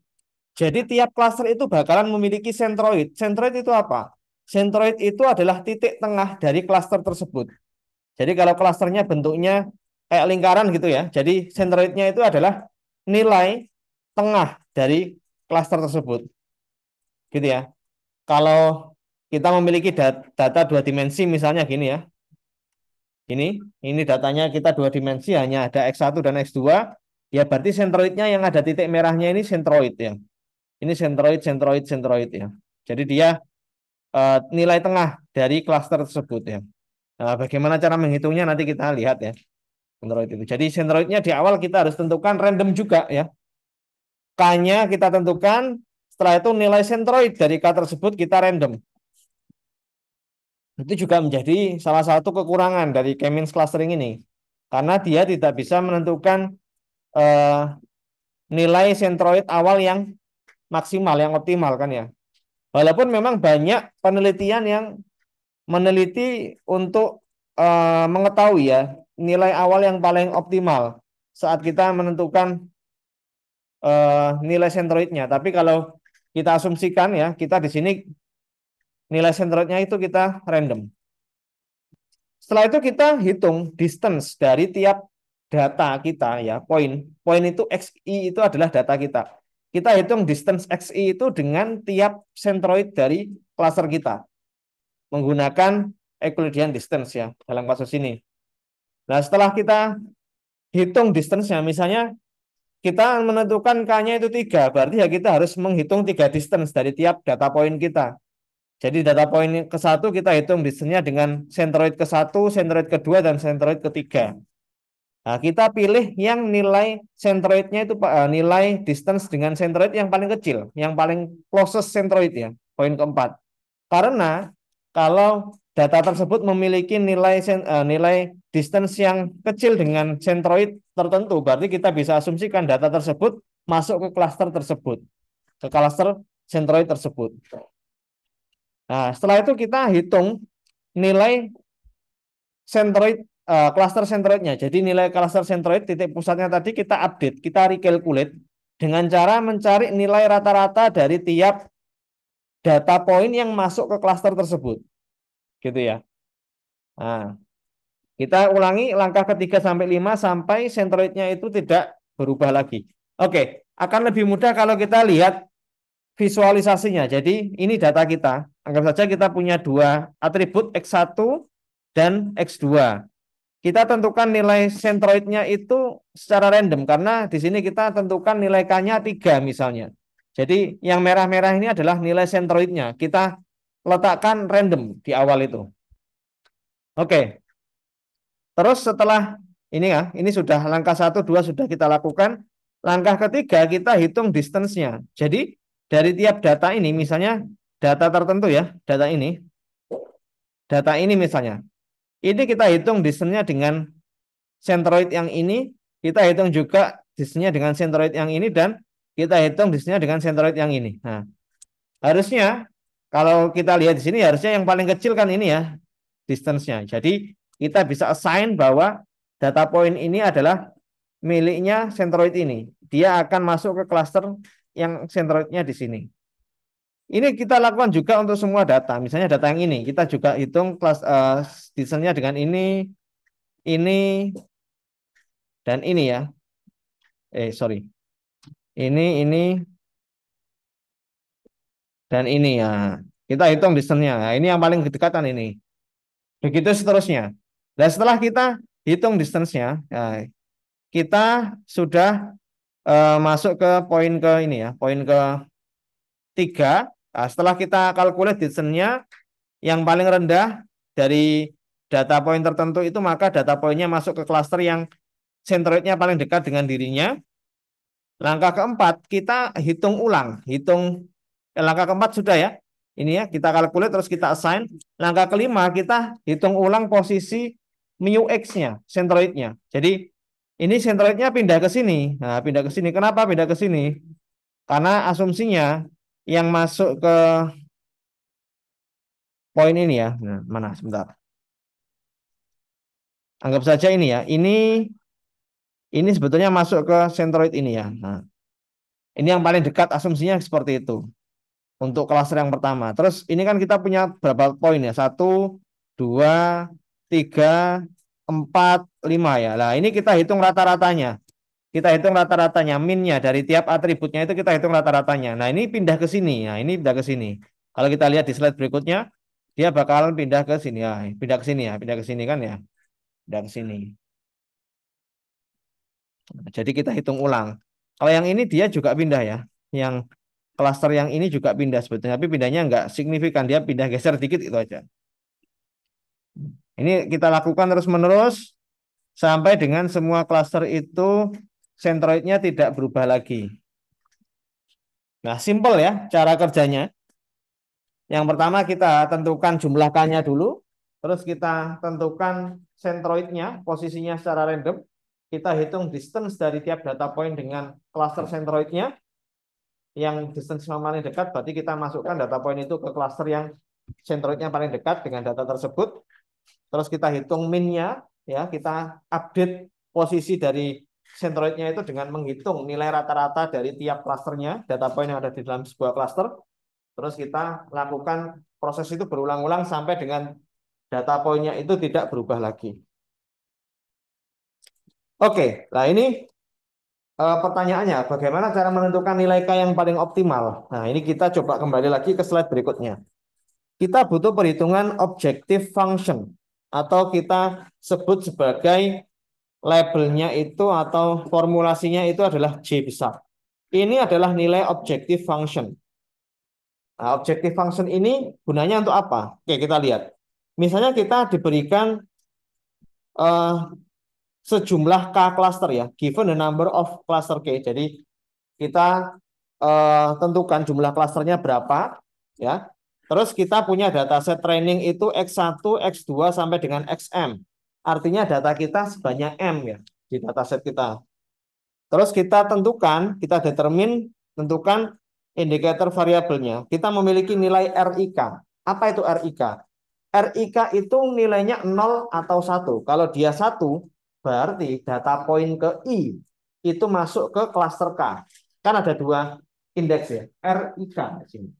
Jadi tiap klaster itu bakalan memiliki sentroid. Sentroid itu apa? Sentroid itu adalah titik tengah dari klaster tersebut. Jadi kalau klasternya bentuknya kayak lingkaran gitu ya. Jadi centroidnya itu adalah nilai tengah dari klaster tersebut. Gitu ya. Kalau kita memiliki data dua dimensi misalnya gini ya. Ini ini datanya kita dua dimensi hanya ada X1 dan X2. Ya berarti centroidnya yang ada titik merahnya ini centroid ya. Ini centroid, centroid, centroid ya. Jadi dia e, nilai tengah dari klaster tersebut ya. Nah, bagaimana cara menghitungnya nanti kita lihat ya centroid itu. Jadi sentroidnya di awal kita harus tentukan random juga ya. K-nya kita tentukan, setelah itu nilai sentroid dari K tersebut kita random. Itu juga menjadi salah satu kekurangan dari k clustering ini. Karena dia tidak bisa menentukan eh, nilai sentroid awal yang maksimal, yang optimal kan ya. Walaupun memang banyak penelitian yang meneliti untuk eh, mengetahui ya nilai awal yang paling optimal saat kita menentukan uh, nilai sentroidnya. Tapi kalau kita asumsikan ya, kita di sini nilai sentroidnya itu kita random. Setelah itu kita hitung distance dari tiap data kita ya, poin. Poin itu XI itu adalah data kita. Kita hitung distance XI itu dengan tiap sentroid dari klaster kita. Menggunakan Euclidean distance ya dalam kasus ini. Nah, setelah kita hitung distance-nya, misalnya kita menentukan K-nya itu tiga, berarti ya kita harus menghitung tiga distance dari tiap data point kita. Jadi data point ke satu kita hitung distance-nya dengan centroid ke satu, ke kedua, dan centroid ke ketiga. Nah, kita pilih yang nilai centroid-nya itu eh, nilai distance dengan centroid yang paling kecil, yang paling closest centroid ya, poin keempat. Karena kalau data tersebut memiliki nilai eh, nilai distance yang kecil dengan centroid tertentu, berarti kita bisa asumsikan data tersebut masuk ke cluster tersebut, ke cluster centroid tersebut. Nah, setelah itu kita hitung nilai centroid eh, cluster centroidnya. Jadi nilai cluster centroid titik pusatnya tadi kita update, kita recalculate dengan cara mencari nilai rata-rata dari tiap data point yang masuk ke cluster tersebut. Gitu ya. Nah, kita ulangi langkah ketiga sampai lima sampai sentroidnya itu tidak berubah lagi. Oke, akan lebih mudah kalau kita lihat visualisasinya. Jadi ini data kita. Anggap saja kita punya dua atribut X1 dan X2. Kita tentukan nilai sentroidnya itu secara random karena di sini kita tentukan nilai K-nya 3 misalnya. Jadi yang merah-merah ini adalah nilai sentroidnya. Kita letakkan random di awal itu. Oke, Terus setelah ini ya, ini sudah langkah satu dua sudah kita lakukan. Langkah ketiga kita hitung distance-nya. Jadi dari tiap data ini misalnya data tertentu ya, data ini. Data ini misalnya. Ini kita hitung distance-nya dengan centroid yang ini, kita hitung juga distance-nya dengan centroid yang ini dan kita hitung distance-nya dengan centroid yang ini. Nah, harusnya kalau kita lihat di sini harusnya yang paling kecil kan ini ya distance-nya. Jadi kita bisa assign bahwa data point ini adalah miliknya centroid ini. Dia akan masuk ke cluster yang centroidnya di sini. Ini kita lakukan juga untuk semua data. Misalnya data yang ini, kita juga hitung kelas uh, eh, desainnya dengan ini, ini, dan ini ya. Eh sorry, ini, ini, dan ini ya. Kita hitung desainnya. Nah, ini yang paling kedekatan ini. Begitu seterusnya. Dan setelah kita hitung distance-nya, ya, kita sudah eh, masuk ke poin ke ini ya, poin ke tiga. Nah, setelah kita kalkulasi distance-nya, yang paling rendah dari data poin tertentu itu maka data poinnya masuk ke cluster yang centroid-nya paling dekat dengan dirinya. Langkah keempat, kita hitung ulang. Hitung eh, langkah keempat sudah ya. Ini ya, kita kalkulasi terus kita assign. Langkah kelima, kita hitung ulang posisi mu x-nya, sentroidnya. Jadi ini sentroidnya pindah ke sini. Nah, pindah ke sini. Kenapa pindah ke sini? Karena asumsinya yang masuk ke poin ini ya. Nah, mana sebentar. Anggap saja ini ya. Ini ini sebetulnya masuk ke sentroid ini ya. Nah, ini yang paling dekat asumsinya seperti itu. Untuk kelas yang pertama. Terus ini kan kita punya berapa poin ya? Satu, dua, 3, 4, 5 ya. Nah ini kita hitung rata-ratanya. Kita hitung rata-ratanya, minnya dari tiap atributnya itu kita hitung rata-ratanya. Nah ini pindah ke sini, nah ini pindah ke sini. Kalau kita lihat di slide berikutnya, dia bakalan pindah ke sini ya, pindah ke sini ya, pindah ke sini kan ya, pindah ke sini. Nah, jadi kita hitung ulang. Kalau yang ini dia juga pindah ya, yang klaster yang ini juga pindah sebetulnya, tapi pindahnya nggak signifikan, dia pindah geser dikit itu aja. Ini kita lakukan terus-menerus sampai dengan semua cluster itu sentroidnya tidak berubah lagi. Nah, simple ya cara kerjanya. Yang pertama kita tentukan jumlah k dulu, terus kita tentukan sentroidnya, posisinya secara random. Kita hitung distance dari tiap data point dengan cluster sentroidnya. Yang distance yang paling dekat, berarti kita masukkan data point itu ke cluster yang sentroidnya paling dekat dengan data tersebut terus kita hitung minnya ya kita update posisi dari sentroidnya itu dengan menghitung nilai rata-rata dari tiap klasternya data point yang ada di dalam sebuah klaster terus kita lakukan proses itu berulang-ulang sampai dengan data poinnya itu tidak berubah lagi oke nah ini eh, pertanyaannya bagaimana cara menentukan nilai K yang paling optimal nah ini kita coba kembali lagi ke slide berikutnya kita butuh perhitungan objective function atau kita sebut sebagai labelnya itu atau formulasinya itu adalah J besar. Ini adalah nilai objective function. Nah, objective function ini gunanya untuk apa? Oke, kita lihat. Misalnya kita diberikan uh, sejumlah K cluster ya, given the number of cluster K. Jadi kita uh, tentukan jumlah klasternya berapa ya. Terus kita punya data set training itu X1, X2 sampai dengan XM. Artinya data kita sebanyak M ya di set kita. Terus kita tentukan, kita determine, tentukan indikator variabelnya. Kita memiliki nilai RIK. Apa itu RIK? RIK itu nilainya 0 atau 1. Kalau dia 1, berarti data poin ke I itu masuk ke cluster K. Kan ada dua indeks ya, RIK di sini.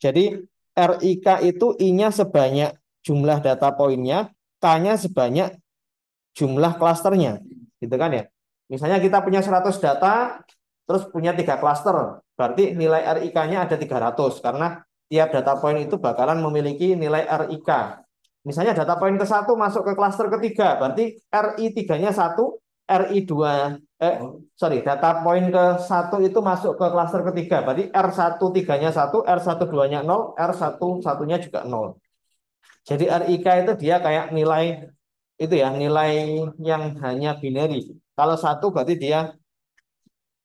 Jadi RIK itu I-nya sebanyak jumlah data poinnya, K-nya sebanyak jumlah klasternya. Gitu kan ya? Misalnya kita punya 100 data, terus punya tiga klaster. Berarti nilai RIK-nya ada 300 karena tiap data poin itu bakalan memiliki nilai RIK. Misalnya data poin ke-1 masuk ke klaster ketiga, berarti RI3-nya 1, RI2 eh oh. sorry data poin ke satu itu masuk ke klaster ketiga berarti R1 tiganya satu R1 duanya nol R1 satunya juga nol jadi RIK itu dia kayak nilai itu ya nilai yang hanya binary kalau satu berarti dia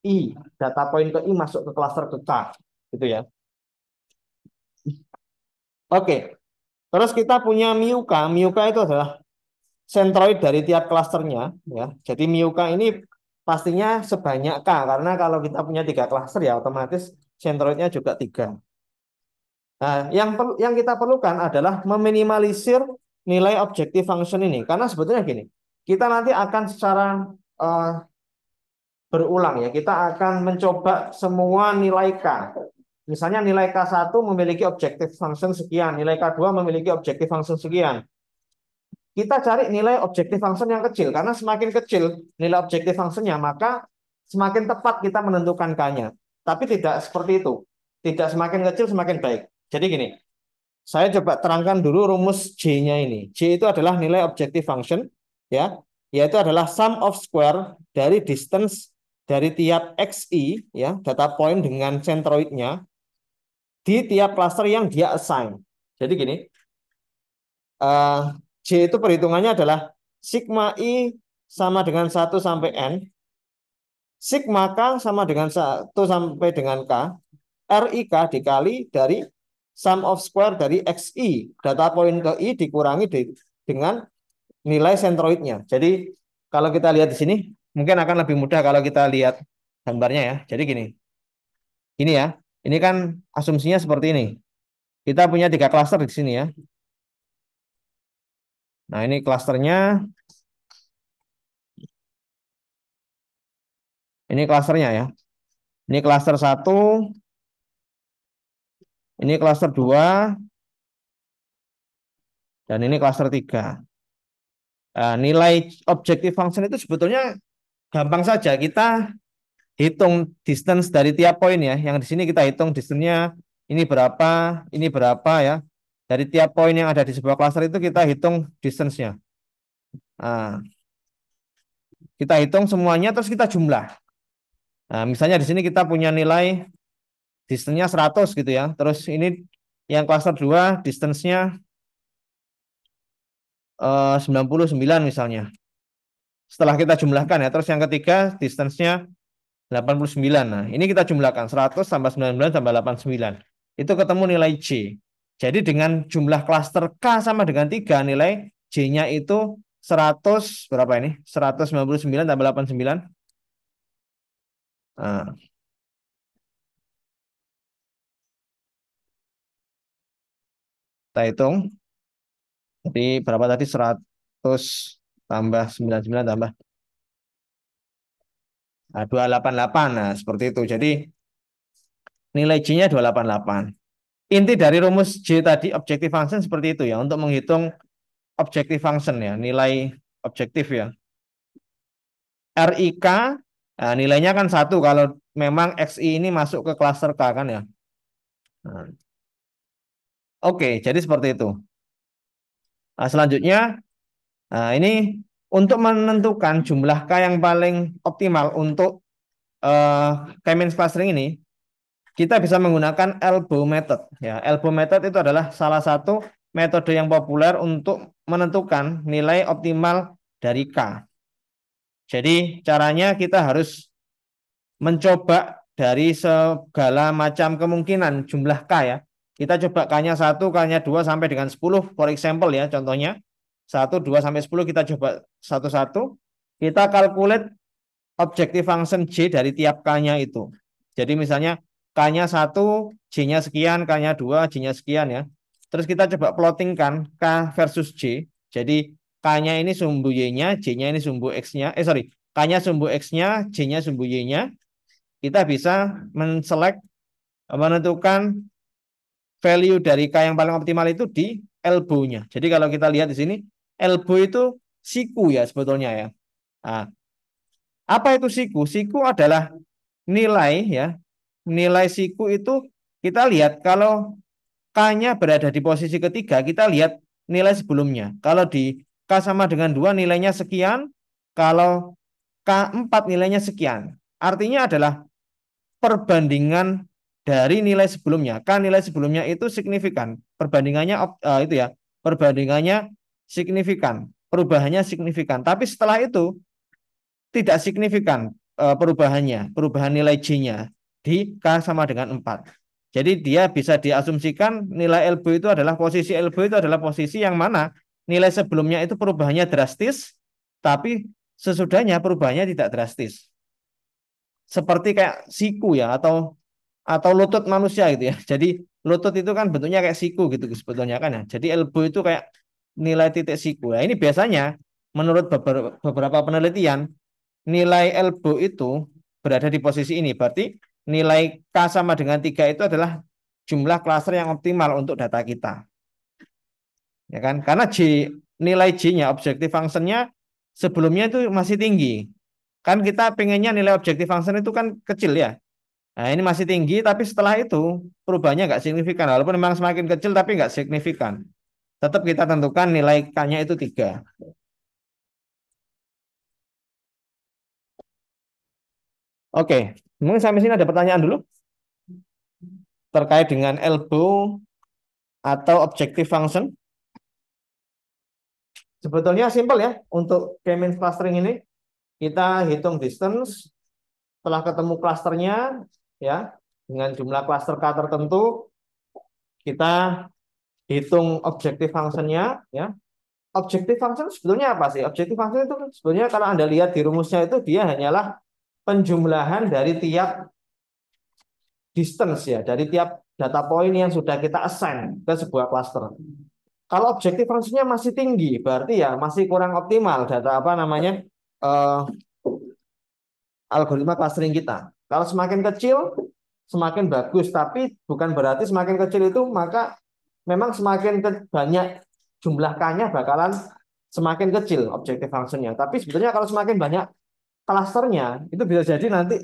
I data poin ke I masuk ke klaster ke K gitu ya oke terus kita punya Miuka Miuka itu adalah sentroid dari tiap klasternya ya jadi Miuka ini pastinya sebanyak K karena kalau kita punya tiga klaster ya otomatis sentroidnya juga tiga. Nah, yang perlu yang kita perlukan adalah meminimalisir nilai objektif function ini karena sebetulnya gini kita nanti akan secara uh, berulang ya kita akan mencoba semua nilai k misalnya nilai k1 memiliki objektif function sekian nilai k2 memiliki objektif function sekian kita cari nilai objektif function yang kecil. Karena semakin kecil nilai objektif functionnya, maka semakin tepat kita menentukan k-nya. Tapi tidak seperti itu. Tidak semakin kecil, semakin baik. Jadi gini, saya coba terangkan dulu rumus J-nya ini. J itu adalah nilai objektif function, ya, yaitu adalah sum of square dari distance dari tiap xi, ya, data point dengan centroidnya di tiap cluster yang dia assign. Jadi gini, eh, J itu perhitungannya adalah sigma I sama dengan 1 sampai N. Sigma K sama dengan 1 sampai dengan K. RIK dikali dari sum of square dari XI. Data poin ke I dikurangi di, dengan nilai sentroidnya. Jadi kalau kita lihat di sini, mungkin akan lebih mudah kalau kita lihat gambarnya ya. Jadi gini. Ini ya. Ini kan asumsinya seperti ini. Kita punya tiga klaster di sini ya. Nah, ini klasternya. Ini klasternya ya. Ini klaster 1. Ini klaster 2. Dan ini klaster 3. Nah, nilai objektif function itu sebetulnya gampang saja. Kita hitung distance dari tiap poin ya. Yang di sini kita hitung distance-nya ini berapa, ini berapa ya. Dari tiap poin yang ada di sebuah klaster itu kita hitung distance-nya. Nah, kita hitung semuanya terus kita jumlah. Nah, misalnya di sini kita punya nilai distance-nya 100 gitu ya. Terus ini yang klaster 2 distance-nya eh, 99 misalnya. Setelah kita jumlahkan ya. Terus yang ketiga distance-nya 89. Nah, ini kita jumlahkan 100 tambah 99 tambah 89. Itu ketemu nilai C. Jadi dengan jumlah klaster K sama dengan 3, nilai J-nya itu 100 berapa ini? 199 tambah 89. Nah. Kita hitung. Jadi berapa tadi 100 tambah 99 tambah nah, 288. Nah, seperti itu. Jadi nilai J-nya 288 inti dari rumus J tadi objective function seperti itu ya untuk menghitung objective function ya nilai objektif ya RIK nah nilainya kan satu kalau memang XI ini masuk ke cluster K kan ya nah. oke jadi seperti itu nah, selanjutnya nah ini untuk menentukan jumlah K yang paling optimal untuk uh, eh, k-means clustering ini kita bisa menggunakan elbow method. Ya, elbow method itu adalah salah satu metode yang populer untuk menentukan nilai optimal dari K. Jadi caranya kita harus mencoba dari segala macam kemungkinan jumlah K ya. Kita coba K-nya 1, K-nya 2 sampai dengan 10 for example ya contohnya. 1, 2 sampai 10 kita coba satu-satu. Kita calculate objective function J dari tiap K-nya itu. Jadi misalnya K-nya 1, J-nya sekian, K-nya 2, J-nya sekian ya. Terus kita coba plottingkan K versus J. Jadi K-nya ini sumbu Y-nya, J-nya ini sumbu X-nya. Eh sorry, K-nya sumbu X-nya, J-nya sumbu Y-nya. Kita bisa menselect, eh, menentukan value dari K yang paling optimal itu di elbow-nya. Jadi kalau kita lihat di sini, elbow itu siku ya sebetulnya ya. Nah, apa itu siku? Siku adalah nilai ya nilai siku itu kita lihat kalau K-nya berada di posisi ketiga, kita lihat nilai sebelumnya. Kalau di K sama dengan 2 nilainya sekian, kalau K4 nilainya sekian. Artinya adalah perbandingan dari nilai sebelumnya. K nilai sebelumnya itu signifikan. Perbandingannya uh, itu ya, perbandingannya signifikan. Perubahannya signifikan. Tapi setelah itu tidak signifikan uh, perubahannya, perubahan nilai J-nya di K sama dengan 4. Jadi dia bisa diasumsikan nilai elbow itu adalah posisi elbow itu adalah posisi yang mana nilai sebelumnya itu perubahannya drastis, tapi sesudahnya perubahannya tidak drastis. Seperti kayak siku ya atau atau lutut manusia gitu ya. Jadi lutut itu kan bentuknya kayak siku gitu sebetulnya kan ya. Jadi elbow itu kayak nilai titik siku. Nah, ini biasanya menurut beberapa penelitian nilai elbow itu berada di posisi ini. Berarti nilai K sama dengan 3 itu adalah jumlah klaster yang optimal untuk data kita. Ya kan? Karena J, nilai J-nya, objektif fungsinya sebelumnya itu masih tinggi. Kan kita pengennya nilai objektif function itu kan kecil ya. Nah ini masih tinggi, tapi setelah itu perubahannya nggak signifikan. Walaupun memang semakin kecil, tapi nggak signifikan. Tetap kita tentukan nilai K-nya itu 3. Oke, Mungkin sampai sini ada pertanyaan dulu terkait dengan elbow atau objective function. Sebetulnya simpel ya untuk k-means clustering ini. Kita hitung distance, setelah ketemu klasternya ya dengan jumlah cluster K tertentu kita hitung objective functionnya ya. Objective function sebetulnya apa sih? objective function itu kan sebetulnya kalau Anda lihat di rumusnya itu dia hanyalah penjumlahan dari tiap distance ya, dari tiap data point yang sudah kita assign ke sebuah cluster. Kalau objektif fungsinya masih tinggi, berarti ya masih kurang optimal data apa namanya uh, algoritma clustering kita. Kalau semakin kecil, semakin bagus, tapi bukan berarti semakin kecil itu maka memang semakin banyak jumlah k bakalan semakin kecil objektif fungsinya. Tapi sebetulnya kalau semakin banyak klasternya itu bisa jadi nanti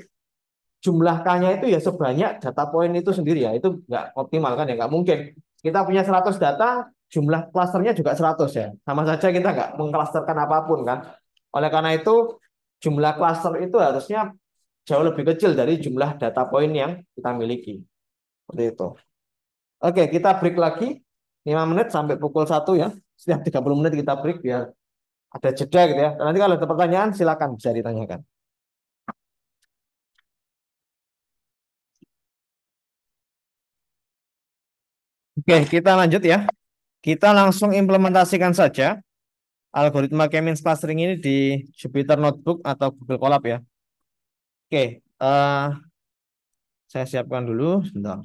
jumlah K-nya itu ya sebanyak data poin itu sendiri ya. Itu nggak optimal kan ya, nggak mungkin. Kita punya 100 data, jumlah klasternya juga 100 ya. Sama saja kita nggak mengklasterkan apapun kan. Oleh karena itu, jumlah klaster itu harusnya jauh lebih kecil dari jumlah data poin yang kita miliki. Seperti itu. Oke, kita break lagi. 5 menit sampai pukul 1 ya. Setiap 30 menit kita break biar ada jeda gitu ya. Nanti kalau ada pertanyaan silakan bisa ditanyakan. Oke, kita lanjut ya. Kita langsung implementasikan saja algoritma K-means clustering ini di Jupyter Notebook atau Google Colab ya. Oke, uh, saya siapkan dulu sebentar.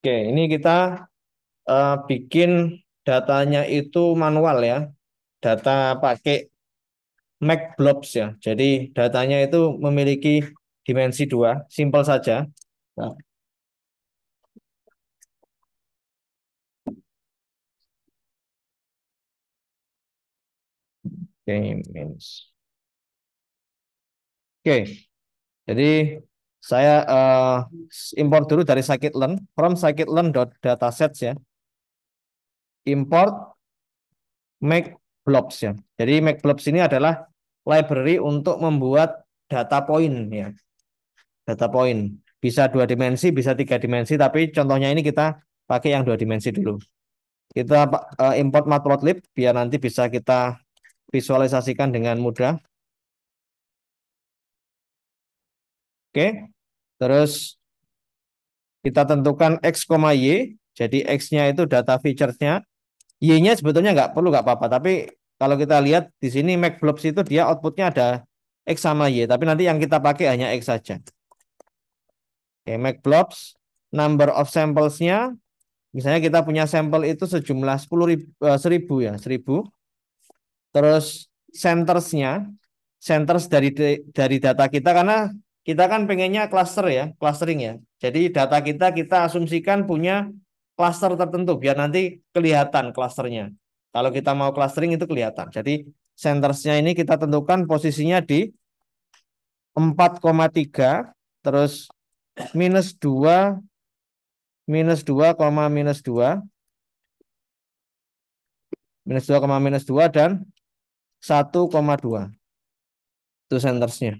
Oke, ini kita uh, bikin datanya itu manual ya. Data pakai Mac blobs ya. Jadi datanya itu memiliki dimensi dua, simple saja. Oke, okay, Jadi saya uh, import dulu dari scikit-learn, from scikit-learn.datasets ya. Import make blobs ya. Jadi make blobs ini adalah library untuk membuat data point ya. Data point bisa dua dimensi, bisa tiga dimensi, tapi contohnya ini kita pakai yang dua dimensi dulu. Kita uh, import matplotlib biar nanti bisa kita visualisasikan dengan mudah. Oke. Okay. Terus kita tentukan X, Y. Jadi X-nya itu data features-nya. Y-nya sebetulnya nggak perlu, nggak apa-apa. Tapi kalau kita lihat di sini blobs itu dia outputnya ada X sama Y. Tapi nanti yang kita pakai hanya X saja. Oke, blobs Number of samples-nya. Misalnya kita punya sampel itu sejumlah 10 ribu, eh, 1000 ya, 1000. Terus centers-nya, centers dari dari data kita karena kita kan pengennya cluster ya, clustering ya. Jadi data kita kita asumsikan punya cluster tertentu biar nanti kelihatan clusternya. Kalau kita mau clustering itu kelihatan. Jadi centersnya ini kita tentukan posisinya di 4,3 terus minus 2 minus 2, minus 2 minus 2, minus 2 dan 1,2 itu centersnya.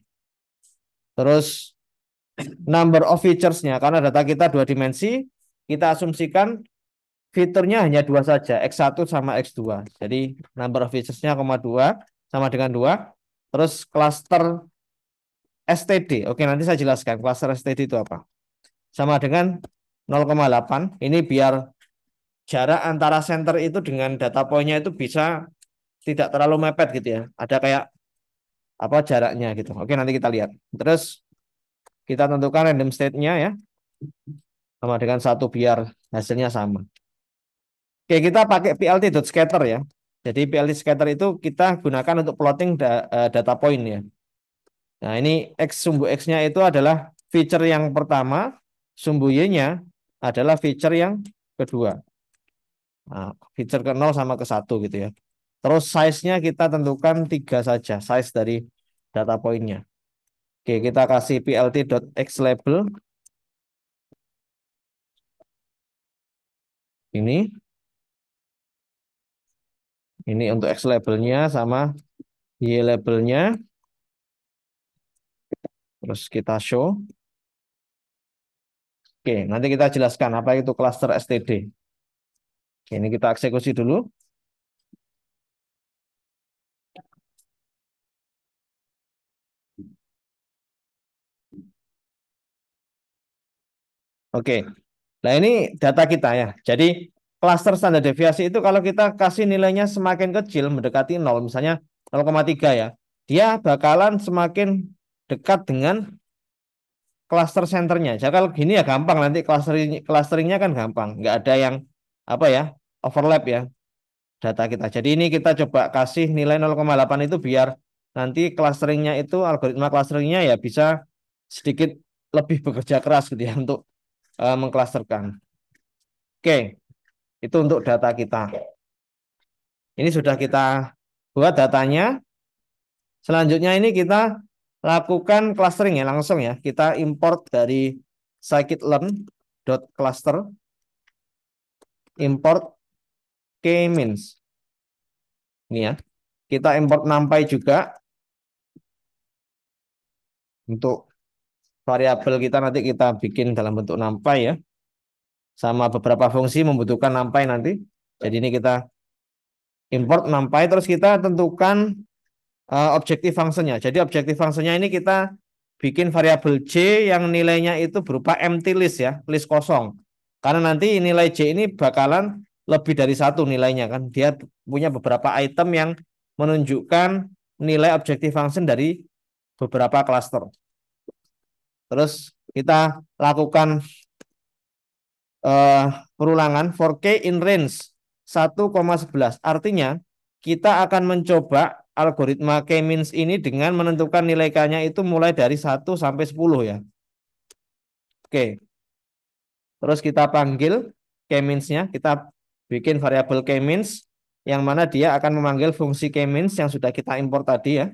Terus number of features-nya karena data kita dua dimensi, kita asumsikan fiturnya hanya dua saja, X1 sama X2. Jadi number of features-nya koma dua sama dengan dua. Terus cluster STD. Oke, nanti saya jelaskan cluster STD itu apa. Sama dengan 0,8. Ini biar jarak antara center itu dengan data poinnya itu bisa tidak terlalu mepet gitu ya. Ada kayak apa jaraknya gitu. Oke, nanti kita lihat. Terus kita tentukan random state-nya ya. Sama dengan satu biar hasilnya sama. Oke, kita pakai plt.scatter ya. Jadi plt scatter itu kita gunakan untuk plotting eh, data point ya. Nah, ini x sumbu x-nya itu adalah feature yang pertama, sumbu y-nya adalah feature yang kedua. Nah, feature ke 0 sama ke 1 gitu ya. Terus size-nya kita tentukan tiga saja, size dari data poinnya. Oke, kita kasih plt.xlabel. Ini. Ini untuk x labelnya sama y labelnya. Terus kita show. Oke, nanti kita jelaskan apa itu cluster STD. Oke, ini kita eksekusi dulu. Oke. Nah, ini data kita ya. Jadi klaster standar deviasi itu kalau kita kasih nilainya semakin kecil mendekati 0 misalnya 0,3 ya. Dia bakalan semakin dekat dengan klaster centernya. Jadi kalau gini ya gampang nanti clustering clusteringnya kan gampang, nggak ada yang apa ya overlap ya data kita. Jadi ini kita coba kasih nilai 0,8 itu biar nanti clusteringnya itu algoritma clusteringnya ya bisa sedikit lebih bekerja keras gitu ya untuk uh, mengklasterkan. Oke, itu untuk data kita. Ini sudah kita buat datanya. Selanjutnya ini kita lakukan clustering ya langsung ya. Kita import dari scikit-learn.cluster import k-means. Ini ya. Kita import NumPy juga untuk variabel kita nanti kita bikin dalam bentuk nampai ya. Sama beberapa fungsi membutuhkan nampai nanti. Jadi ini kita import nampai terus kita tentukan uh, objektif fungsinya. Jadi objektif fungsinya ini kita bikin variabel C yang nilainya itu berupa empty list ya, list kosong. Karena nanti nilai C ini bakalan lebih dari satu nilainya kan. Dia punya beberapa item yang menunjukkan nilai objektif function dari beberapa cluster. Terus kita lakukan uh, perulangan 4 k in range 1,11. Artinya kita akan mencoba algoritma k-means ini dengan menentukan nilai k-nya itu mulai dari 1 sampai 10 ya. Oke. Terus kita panggil k-means-nya, kita bikin variabel k-means yang mana dia akan memanggil fungsi k-means yang sudah kita import tadi ya.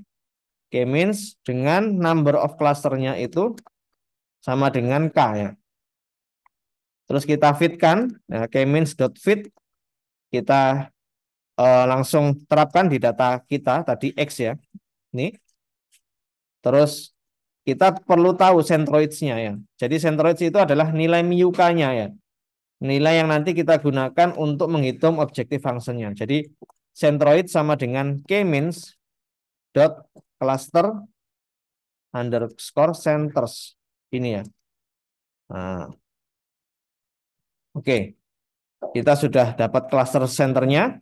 K-means dengan number of cluster-nya itu sama dengan K ya. Terus kita fit kan, fitkan, ya, dot fit, kita eh, langsung terapkan di data kita tadi X ya. nih, Terus kita perlu tahu centroidsnya ya. Jadi centroids itu adalah nilai k nya ya. Nilai yang nanti kita gunakan untuk menghitung objektif fungsinya. Jadi centroid sama dengan kmeans dot cluster underscore centers ini ya. Nah. Oke. Kita sudah dapat cluster centernya.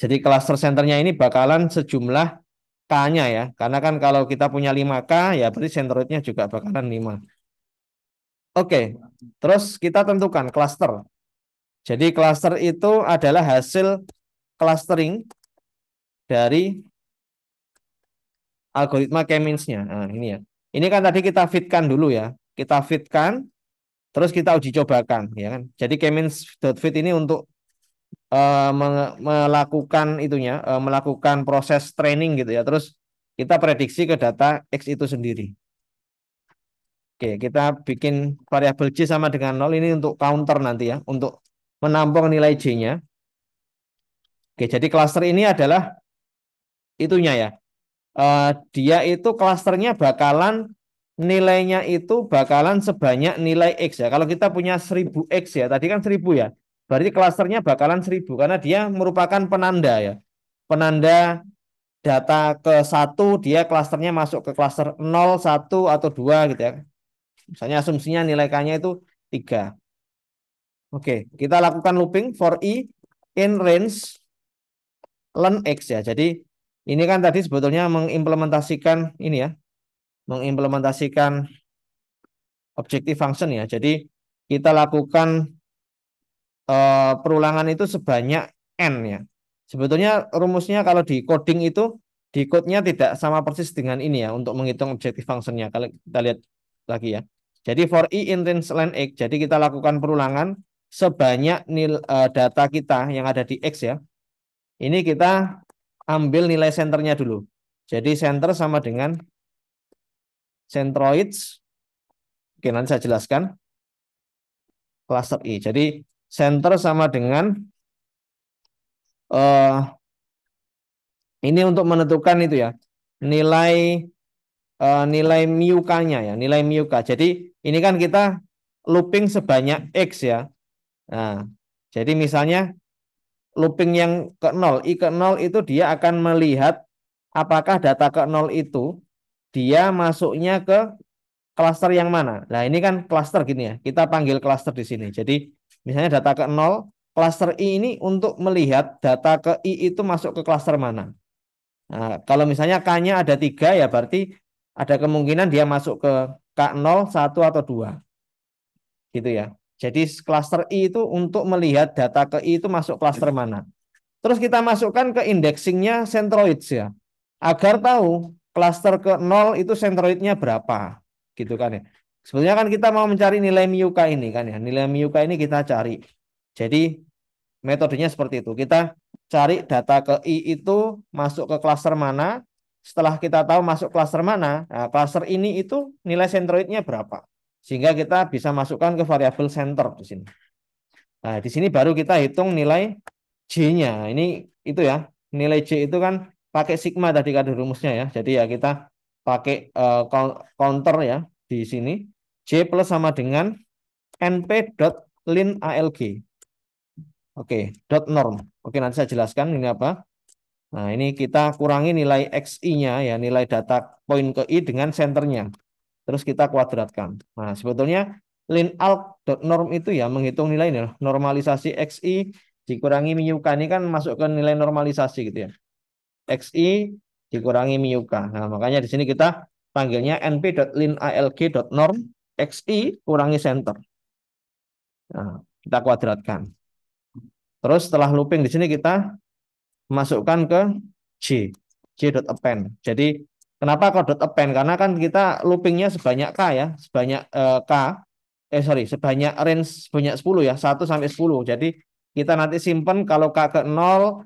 Jadi cluster centernya ini bakalan sejumlah K-nya ya. Karena kan kalau kita punya 5K ya berarti centroidnya juga bakalan 5. Oke. Terus kita tentukan cluster. Jadi cluster itu adalah hasil clustering dari algoritma means nya Nah, ini ya. Ini kan tadi kita fitkan dulu ya. Kita fitkan, terus kita uji cobakan, ya kan? Jadi kemins.fit ini untuk uh, melakukan itunya, uh, melakukan proses training gitu ya. Terus kita prediksi ke data x itu sendiri. Oke, kita bikin variabel C sama dengan 0 ini untuk counter nanti ya, untuk menampung nilai j nya Oke, jadi cluster ini adalah itunya ya, uh, dia itu klasternya bakalan nilainya itu bakalan sebanyak nilai X ya. Kalau kita punya 1000 X ya, tadi kan 1000 ya. Berarti klasternya bakalan 1000 karena dia merupakan penanda ya. Penanda data ke satu dia klasternya masuk ke klaster 0, 1 atau 2 gitu ya. Misalnya asumsinya nilai K-nya itu 3. Oke, kita lakukan looping for i in range len x ya. Jadi ini kan tadi sebetulnya mengimplementasikan ini ya, mengimplementasikan objektif function ya. Jadi kita lakukan uh, perulangan itu sebanyak n ya. Sebetulnya rumusnya kalau di coding itu di code-nya tidak sama persis dengan ini ya untuk menghitung objektif function-nya. Kalau kita lihat lagi ya. Jadi for i in range len x, jadi kita lakukan perulangan sebanyak nil, uh, data kita yang ada di x ya. Ini kita ambil nilai senternya dulu. Jadi center sama dengan centroids. Oke, nanti saya jelaskan. Cluster I. Jadi center sama dengan uh, ini untuk menentukan itu ya nilai uh, nilai mu ya nilai mu Jadi ini kan kita looping sebanyak x ya. Nah, jadi misalnya looping yang ke 0, i ke 0 itu dia akan melihat apakah data ke 0 itu dia masuknya ke cluster yang mana. Nah ini kan cluster gini ya, kita panggil cluster di sini. Jadi misalnya data ke 0, cluster i ini untuk melihat data ke i itu masuk ke cluster mana. Nah, kalau misalnya k-nya ada tiga ya berarti ada kemungkinan dia masuk ke k 0, 1 atau dua, Gitu ya. Jadi cluster I itu untuk melihat data ke I itu masuk cluster mana. Terus kita masukkan ke indexingnya centroids ya. Agar tahu cluster ke 0 itu centroidnya berapa. Gitu kan ya. Sebenarnya kan kita mau mencari nilai mu ini kan ya. Nilai mu ini kita cari. Jadi metodenya seperti itu. Kita cari data ke I itu masuk ke cluster mana. Setelah kita tahu masuk cluster mana, nah, cluster ini itu nilai centroidnya berapa. Sehingga kita bisa masukkan ke variabel center di sini. Nah, di sini baru kita hitung nilai J-nya. Ini itu ya, nilai J itu kan pakai sigma tadi kata rumusnya ya. Jadi ya kita pakai uh, counter ya di sini. J plus sama dengan np dot lin alg. Oke, dot norm. Oke, nanti saya jelaskan ini apa. Nah, ini kita kurangi nilai XI-nya ya, nilai data point ke I dengan senternya terus kita kuadratkan. Nah, sebetulnya lin norm itu ya menghitung nilai ini, normalisasi xi dikurangi miu k ini kan masuk ke nilai normalisasi gitu ya. xi dikurangi miu k. Nah, makanya di sini kita panggilnya np.linalg.norm xi kurangi center. Nah, kita kuadratkan. Terus setelah looping di sini kita masukkan ke J, J.append. Jadi Kenapa kodot append? Karena kan kita loopingnya sebanyak K ya, sebanyak uh, K, eh sorry, sebanyak range sebanyak 10 ya, 1 sampai 10. Jadi kita nanti simpan kalau K ke 0,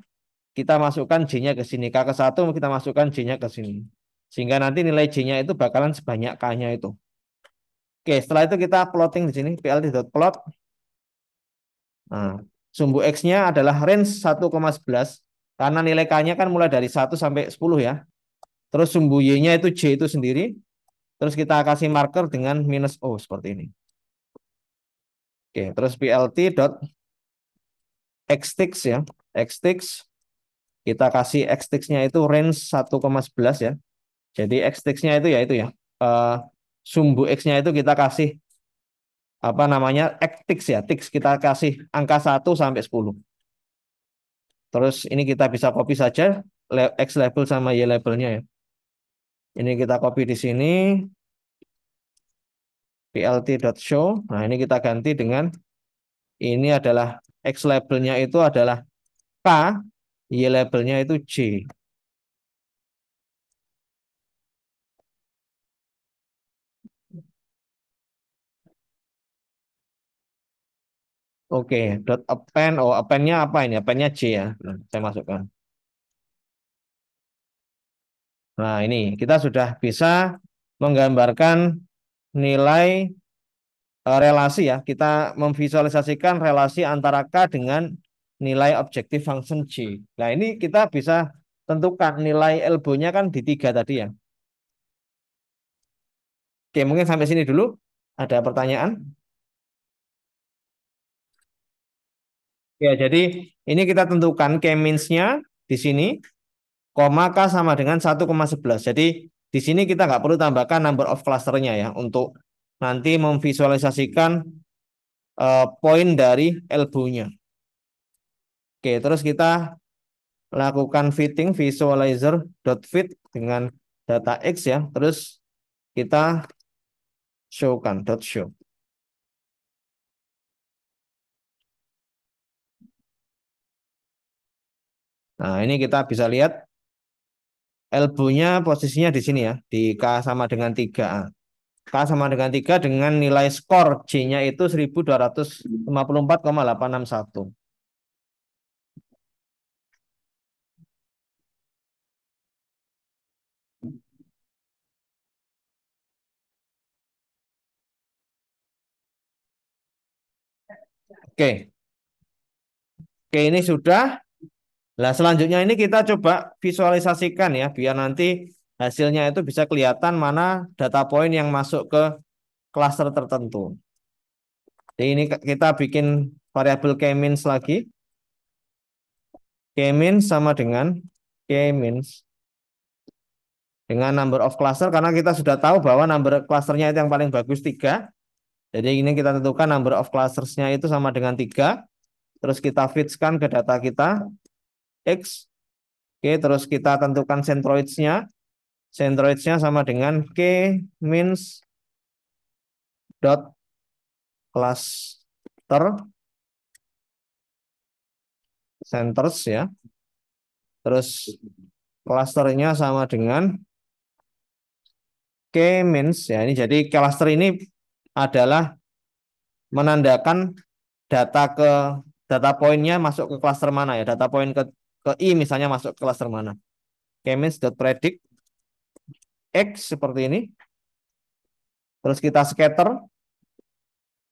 kita masukkan J-nya ke sini. K ke 1 kita masukkan J-nya ke sini. Sehingga nanti nilai J-nya itu bakalan sebanyak K-nya itu. Oke, setelah itu kita plotting di sini, plt.plot. Nah, sumbu X-nya adalah range 1,11. Karena nilai K-nya kan mulai dari 1 sampai 10 ya. Terus sumbu Y-nya itu J itu sendiri. Terus kita kasih marker dengan minus O seperti ini. Oke, terus plt dot xtix ya. xtix kita kasih x nya itu range 1,11 ya. Jadi x nya itu ya itu ya. Uh, sumbu x-nya itu kita kasih apa namanya xtix ya, tix kita kasih angka 1 sampai 10. Terus ini kita bisa copy saja x level sama y labelnya ya. Ini kita copy di sini. plt.show. Nah, ini kita ganti dengan ini adalah X labelnya itu adalah K, Y labelnya itu J. Oke, okay. dot append. Oh, appendnya apa ini? Appendnya J ya. Nah, saya masukkan. Nah, ini kita sudah bisa menggambarkan nilai e, relasi ya. Kita memvisualisasikan relasi antara K dengan nilai objektif function G. Nah, ini kita bisa tentukan nilai elbownya kan di tiga tadi ya. Oke, mungkin sampai sini dulu. Ada pertanyaan? Ya, jadi ini kita tentukan k-means-nya di sini koma K sama dengan 1,11. Jadi di sini kita nggak perlu tambahkan number of clusternya ya untuk nanti memvisualisasikan uh, poin dari elbownya. Oke, terus kita lakukan fitting visualizer fit dengan data X ya. Terus kita showkan dot show. Nah, ini kita bisa lihat Elbunya posisinya di sini ya, di K sama dengan 3A. K sama dengan 3 dengan nilai skor c nya itu 1254,861. Oke. Oke, ini sudah Nah, selanjutnya ini kita coba visualisasikan ya, biar nanti hasilnya itu bisa kelihatan mana data poin yang masuk ke klaster tertentu. Jadi ini kita bikin variabel k-means lagi. K-means sama dengan k-means dengan number of cluster karena kita sudah tahu bahwa number clusternya itu yang paling bagus tiga. Jadi ini kita tentukan number of clusters-nya itu sama dengan tiga. Terus kita fitskan ke data kita X. Oke, terus kita tentukan sentroidnya. Sentroidnya sama dengan K means dot cluster centers ya. Terus clusternya sama dengan K means ya ini jadi cluster ini adalah menandakan data ke data poinnya masuk ke cluster mana ya data poin ke ke I misalnya masuk ke klaster mana. predict X seperti ini. Terus kita scatter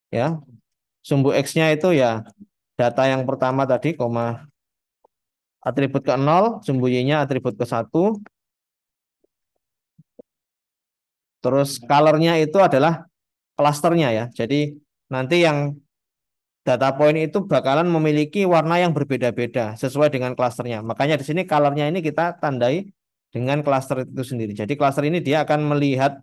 ya. Sumbu X-nya itu ya data yang pertama tadi koma atribut ke 0, sumbu Y-nya atribut ke 1. Terus color-nya itu adalah klasternya ya. Jadi nanti yang data point itu bakalan memiliki warna yang berbeda-beda sesuai dengan klasternya. Makanya di sini colornya ini kita tandai dengan klaster itu sendiri. Jadi klaster ini dia akan melihat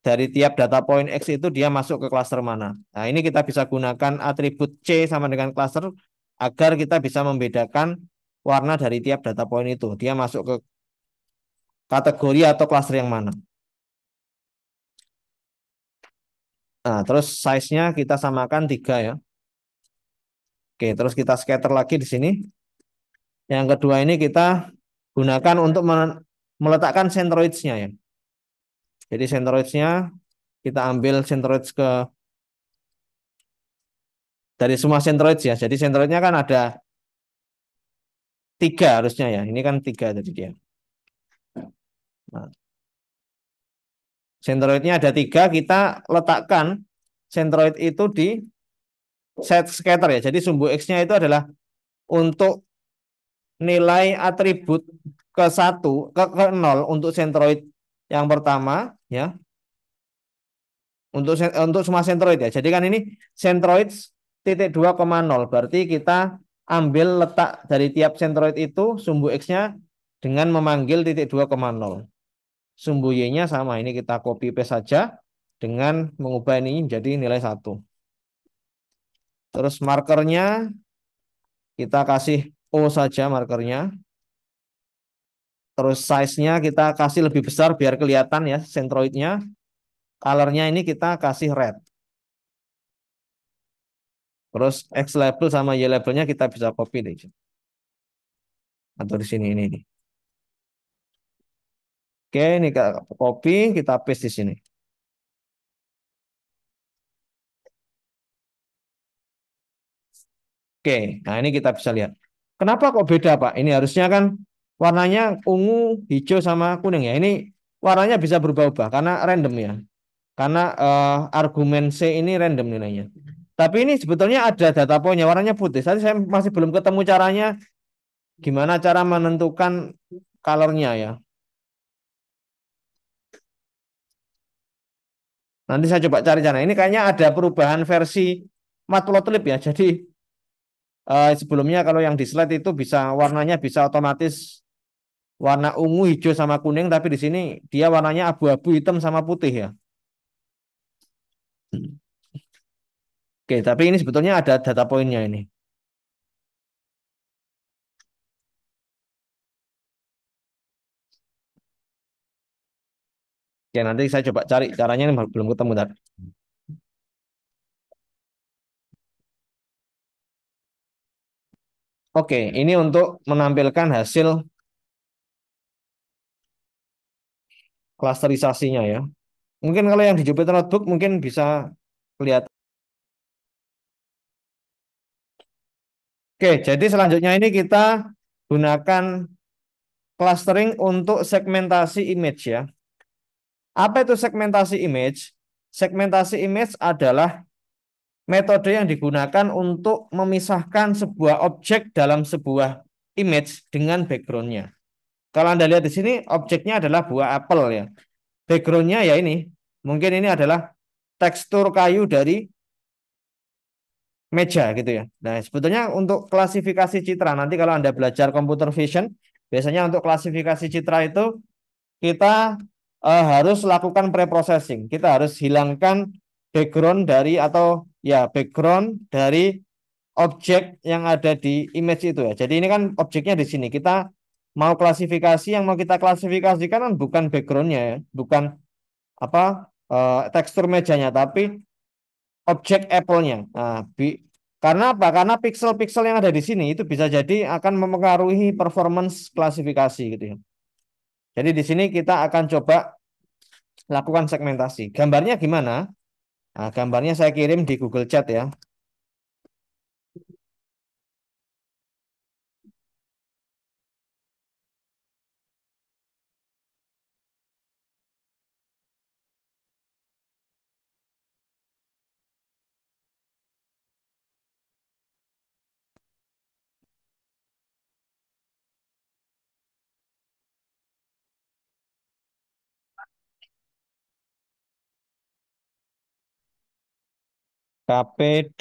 dari tiap data point X itu dia masuk ke klaster mana. Nah, ini kita bisa gunakan atribut C sama dengan klaster agar kita bisa membedakan warna dari tiap data point itu. Dia masuk ke kategori atau klaster yang mana. Nah, terus size-nya kita samakan tiga ya. Oke, terus kita scatter lagi di sini. Yang kedua ini kita gunakan untuk meletakkan centroids ya. Jadi centroids kita ambil centroids ke dari semua centroids ya. Jadi centroidnya kan ada tiga harusnya ya. Ini kan tiga jadi dia. Nah, centroidnya ada tiga, kita letakkan centroid itu di set scatter ya. Jadi sumbu X-nya itu adalah untuk nilai atribut ke satu ke, ke 0 untuk centroid yang pertama ya. Untuk untuk semua centroid ya. Jadi kan ini centroid titik 2,0 berarti kita ambil letak dari tiap centroid itu sumbu X-nya dengan memanggil titik 2,0. Sumbu Y-nya sama, ini kita copy paste saja dengan mengubah ini menjadi nilai satu Terus markernya kita kasih O saja markernya. Terus size-nya kita kasih lebih besar biar kelihatan ya sentroidnya. Color-nya ini kita kasih red. Terus X label sama Y labelnya kita bisa copy deh. Atau di sini ini. ini. Oke, ini kita copy, kita paste di sini. Oke, nah ini kita bisa lihat. Kenapa kok beda Pak? Ini harusnya kan warnanya ungu, hijau sama kuning ya. Ini warnanya bisa berubah-ubah karena random ya. Karena uh, argumen C ini random nilainya. Tapi ini sebetulnya ada data poinnya, warnanya putih. Tadi saya masih belum ketemu caranya gimana cara menentukan colornya ya. Nanti saya coba cari cara. Ini kayaknya ada perubahan versi matplotlib ya. Jadi uh, sebelumnya kalau yang di slide itu bisa warnanya bisa otomatis warna ungu, hijau sama kuning, tapi di sini dia warnanya abu-abu, hitam sama putih ya. Oke, tapi ini sebetulnya ada data poinnya ini. Oke, ya, nanti saya coba cari caranya ini belum ketemu tadi. Oke, ini untuk menampilkan hasil klasterisasinya ya. Mungkin kalau yang di Jupyter Notebook mungkin bisa kelihatan. Oke, jadi selanjutnya ini kita gunakan clustering untuk segmentasi image ya. Apa itu segmentasi image? Segmentasi image adalah metode yang digunakan untuk memisahkan sebuah objek dalam sebuah image dengan backgroundnya. Kalau Anda lihat di sini, objeknya adalah buah apel ya. Backgroundnya ya ini. Mungkin ini adalah tekstur kayu dari meja gitu ya. Nah, sebetulnya untuk klasifikasi citra, nanti kalau Anda belajar computer vision, biasanya untuk klasifikasi citra itu kita uh, harus lakukan preprocessing. Kita harus hilangkan background dari atau ya background dari objek yang ada di image itu ya. Jadi ini kan objeknya di sini. Kita mau klasifikasi yang mau kita klasifikasikan kan bukan backgroundnya ya, bukan apa uh, tekstur mejanya, tapi objek Apple-nya. Nah, bi karena apa? Karena pixel-pixel yang ada di sini itu bisa jadi akan mempengaruhi performance klasifikasi gitu ya. Jadi di sini kita akan coba lakukan segmentasi. Gambarnya gimana? Nah, gambarnya saya kirim di Google Chat ya. KPD.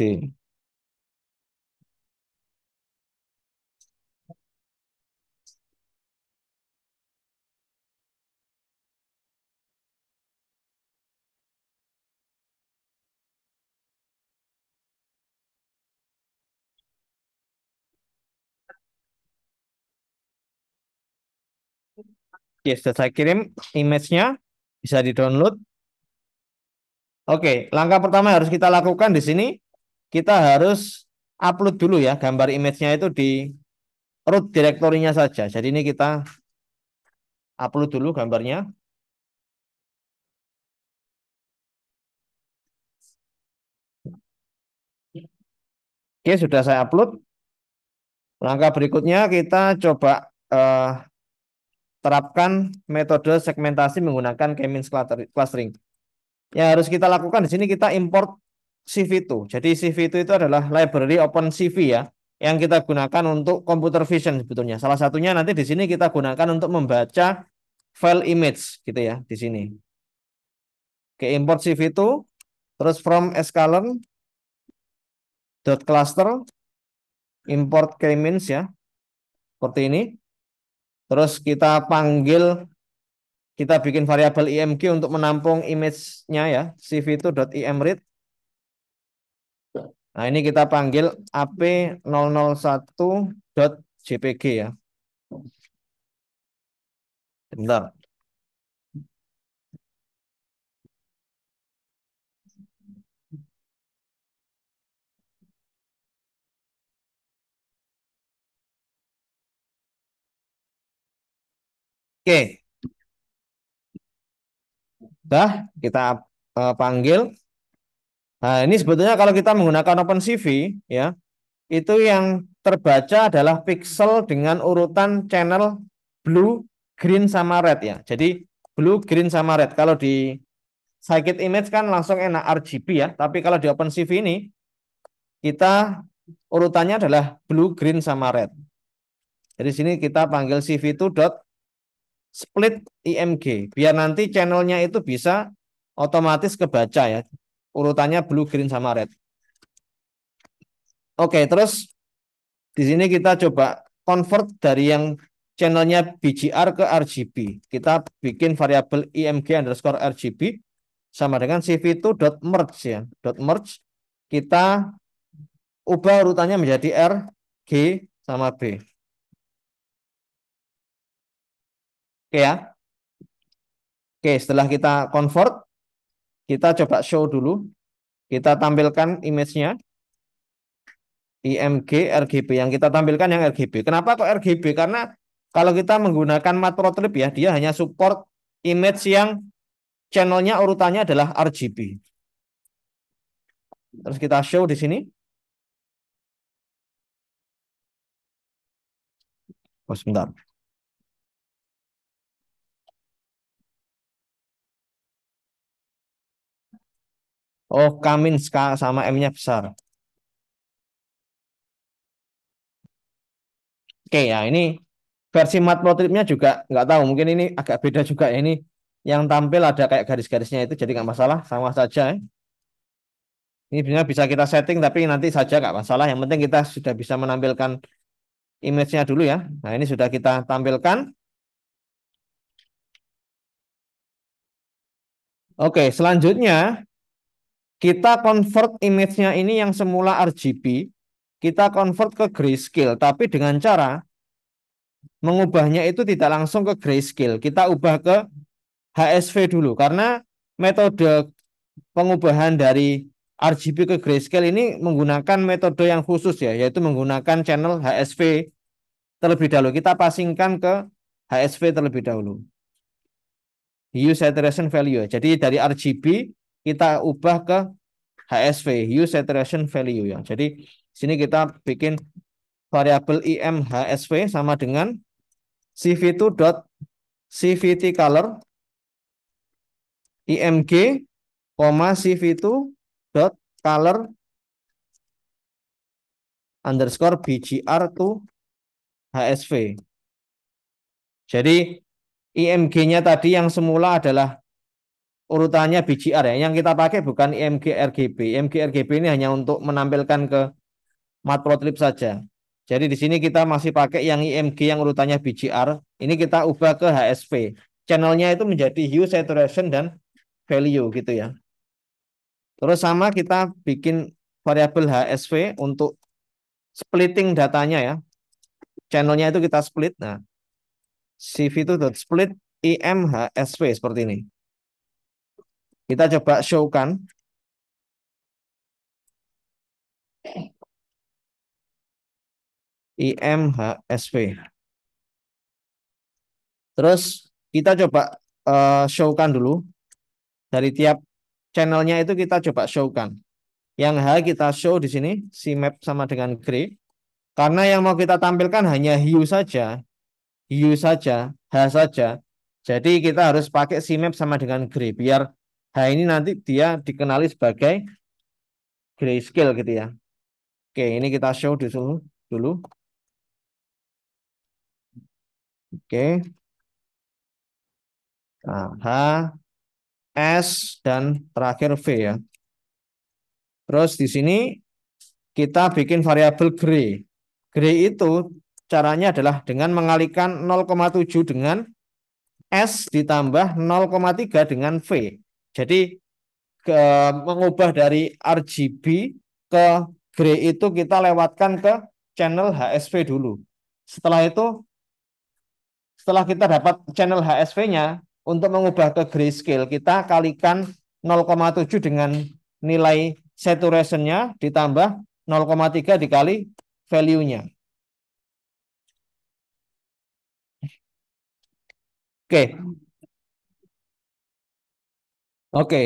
Oke, sudah saya kirim image-nya. Bisa di-download. Oke, langkah pertama yang harus kita lakukan di sini kita harus upload dulu ya gambar image-nya itu di root directory-nya saja. Jadi ini kita upload dulu gambarnya. Oke, sudah saya upload. Langkah berikutnya kita coba eh, terapkan metode segmentasi menggunakan K-means clustering yang harus kita lakukan di sini kita import CV itu. Jadi CV itu itu adalah library open CV ya yang kita gunakan untuk computer vision sebetulnya. Salah satunya nanti di sini kita gunakan untuk membaca file image gitu ya di sini. Oke, import CV itu terus from sklearn dot cluster import k ya. Seperti ini. Terus kita panggil kita bikin variabel img untuk menampung image-nya ya, cv2.imread. itu Nah, ini kita panggil ap001.jpg 001 ya. Bentar. Oke, Dah, kita uh, panggil. Nah, ini sebetulnya kalau kita menggunakan OpenCV ya, itu yang terbaca adalah pixel dengan urutan channel blue, green sama red ya. Jadi blue, green sama red. Kalau di Scikit image kan langsung enak RGB ya, tapi kalau di OpenCV ini kita urutannya adalah blue, green sama red. Jadi sini kita panggil cv2 split IMG biar nanti channelnya itu bisa otomatis kebaca ya urutannya blue green sama red oke terus di sini kita coba convert dari yang channelnya BGR ke RGB kita bikin variabel IMG underscore RGB sama dengan cv merge ya dot merge kita ubah urutannya menjadi R G sama B Oke ya. Oke, setelah kita convert, kita coba show dulu. Kita tampilkan image-nya. IMG, RGB. Yang kita tampilkan yang RGB. Kenapa kok RGB? Karena kalau kita menggunakan matrotrip ya, dia hanya support image yang channelnya urutannya adalah RGB. Terus kita show di sini. Oh, sebentar. Oh, Kamin sama M-nya besar. Oke ya, ini versi matplotlib-nya juga nggak tahu. Mungkin ini agak beda juga. Ya. Ini yang tampil ada kayak garis-garisnya itu, jadi nggak masalah, sama saja. Ya. Ini sebenarnya bisa kita setting, tapi nanti saja nggak masalah. Yang penting kita sudah bisa menampilkan image-nya dulu ya. Nah, ini sudah kita tampilkan. Oke, selanjutnya kita convert image-nya ini yang semula RGB, kita convert ke grayscale, tapi dengan cara mengubahnya itu tidak langsung ke grayscale. Kita ubah ke HSV dulu, karena metode pengubahan dari RGB ke grayscale ini menggunakan metode yang khusus ya, yaitu menggunakan channel HSV terlebih dahulu. Kita pasingkan ke HSV terlebih dahulu. Hue saturation value. Jadi dari RGB kita ubah ke HSV, Use Saturation Value ya. Jadi sini kita bikin variabel im HSV sama dengan cv2 dot cvt color img, cv2 dot color underscore bgr to HSV. Jadi IMG-nya tadi yang semula adalah urutannya BGR ya. Yang kita pakai bukan RGB. IMGRGB. RGB ini hanya untuk menampilkan ke matplotlib saja. Jadi di sini kita masih pakai yang IMG yang urutannya BGR. Ini kita ubah ke HSV. Channelnya itu menjadi hue, saturation, dan value gitu ya. Terus sama kita bikin variabel HSV untuk splitting datanya ya. Channelnya itu kita split. Nah, CV itu split IMHSV HSV seperti ini. Kita coba showkan. IMHSV Terus kita coba uh, showkan dulu. Dari tiap channelnya itu kita coba showkan. Yang H kita show di sini, si map sama dengan gray. Karena yang mau kita tampilkan hanya hiu saja. Hiu saja, H saja. Jadi kita harus pakai si map sama dengan gray. Biar nah ini nanti dia dikenali sebagai grayscale gitu ya. Oke, ini kita show di sini dulu. Oke. Nah, H, S, dan terakhir V ya. Terus di sini kita bikin variabel gray. Gray itu caranya adalah dengan mengalihkan 0,7 dengan S ditambah 0,3 dengan V. Jadi ke, mengubah dari RGB ke gray itu kita lewatkan ke channel HSV dulu. Setelah itu, setelah kita dapat channel HSV-nya, untuk mengubah ke grayscale, kita kalikan 0,7 dengan nilai saturation-nya ditambah 0,3 dikali value-nya. Oke, Oke. Okay.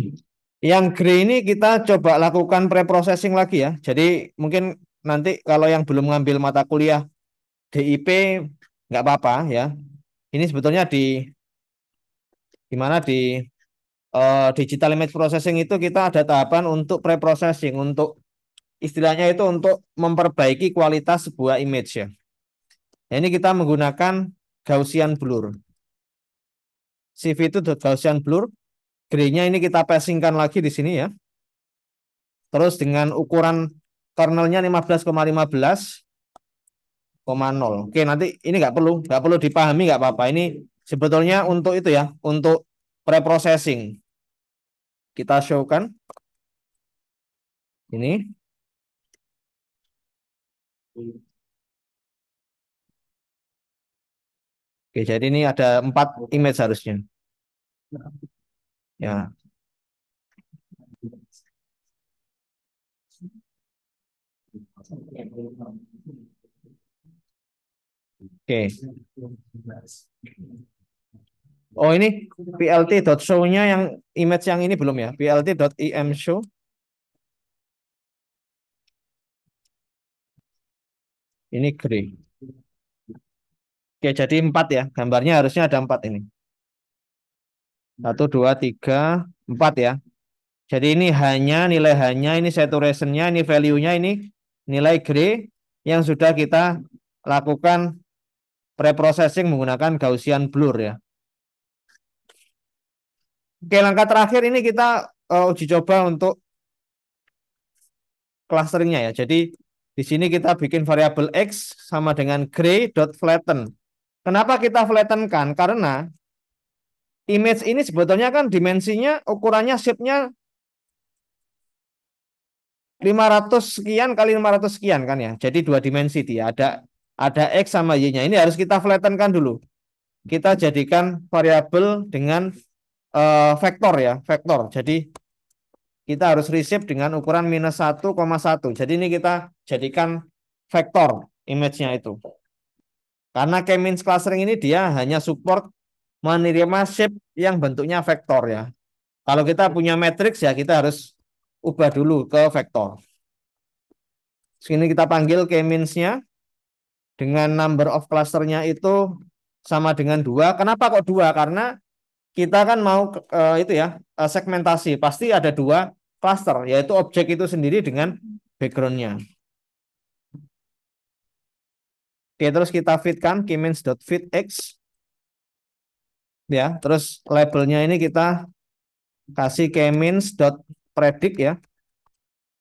Yang grey ini kita coba lakukan preprocessing lagi ya. Jadi mungkin nanti kalau yang belum ngambil mata kuliah DIP nggak apa-apa ya. Ini sebetulnya di gimana di uh, digital image processing itu kita ada tahapan untuk preprocessing untuk istilahnya itu untuk memperbaiki kualitas sebuah image ya. ya ini kita menggunakan Gaussian blur. CV itu Gaussian blur gray nya ini kita passingkan lagi di sini ya. Terus dengan ukuran kernelnya 15,15,0. Oke, nanti ini nggak perlu, nggak perlu dipahami nggak apa-apa. Ini sebetulnya untuk itu ya, untuk preprocessing. Kita show-kan. Ini. Oke, jadi ini ada empat image harusnya. Ya. Iya. Oke. Oh ini plt dot nya yang image yang ini belum ya? plt dot im show. Ini grey. Oke, jadi empat ya. Gambarnya harusnya ada empat ini. Satu, dua, tiga, empat ya. Jadi ini hanya, nilai hanya, ini saturationnya, ini value-nya, ini nilai gray yang sudah kita lakukan preprocessing menggunakan Gaussian blur ya. Oke, langkah terakhir ini kita uh, uji coba untuk clusteringnya ya. Jadi di sini kita bikin variabel x sama dengan gray dot flatten. Kenapa kita flattenkan? Karena image ini sebetulnya kan dimensinya ukurannya shape-nya 500 sekian kali 500 sekian kan ya. Jadi dua dimensi dia ada ada x sama y-nya. Ini harus kita flattenkan dulu. Kita jadikan variabel dengan uh, vektor ya, vektor. Jadi kita harus reshape dengan ukuran minus 1,1. Jadi ini kita jadikan vektor image-nya itu. Karena K-means clustering ini dia hanya support menerima shape yang bentuknya vektor ya. Kalau kita punya matrix ya kita harus ubah dulu ke vektor. Sini kita panggil k nya dengan number of clusternya itu sama dengan dua. Kenapa kok dua? Karena kita kan mau uh, itu ya eh, segmentasi pasti ada dua cluster yaitu objek itu sendiri dengan backgroundnya. Oke, terus kita fitkan x ya. Terus labelnya ini kita kasih predict ya.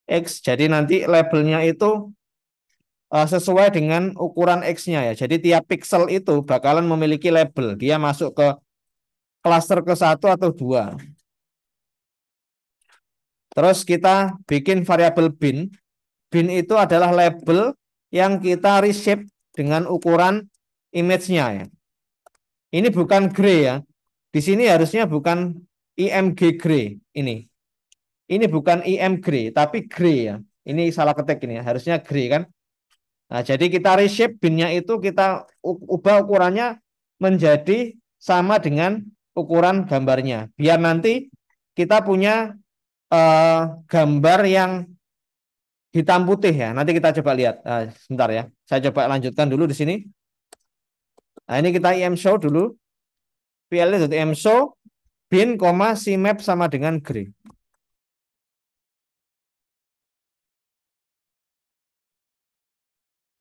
X. Jadi nanti labelnya itu uh, sesuai dengan ukuran X-nya ya. Jadi tiap pixel itu bakalan memiliki label. Dia masuk ke cluster ke satu atau dua. Terus kita bikin variabel bin. Bin itu adalah label yang kita reshape dengan ukuran image-nya ya. Ini bukan gray ya. Di sini harusnya bukan IMG gray ini. Ini bukan IM gray tapi gray ya. Ini salah ketik ini ya. Harusnya gray kan. Nah, jadi kita reshape binnya itu kita ubah ukurannya menjadi sama dengan ukuran gambarnya. Biar nanti kita punya uh, gambar yang hitam putih ya. Nanti kita coba lihat. Uh, sebentar ya. Saya coba lanjutkan dulu di sini. Nah, ini kita im show dulu. PL im show bin, koma si map sama dengan green.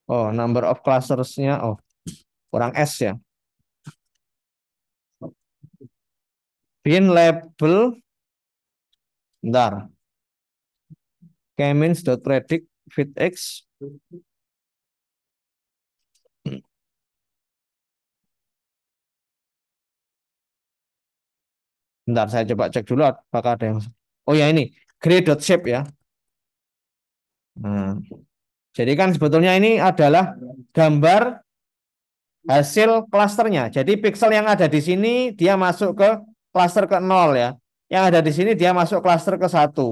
Oh, number of clusters-nya oh, kurang S ya. Bin label bentar. Kemins.predict fit x Bentar saya coba cek dulu apakah ada yang Oh ya ini gray dot shape ya. Nah, jadi kan sebetulnya ini adalah gambar hasil klasternya. Jadi pixel yang ada di sini dia masuk ke klaster ke nol ya. Yang ada di sini dia masuk klaster ke satu.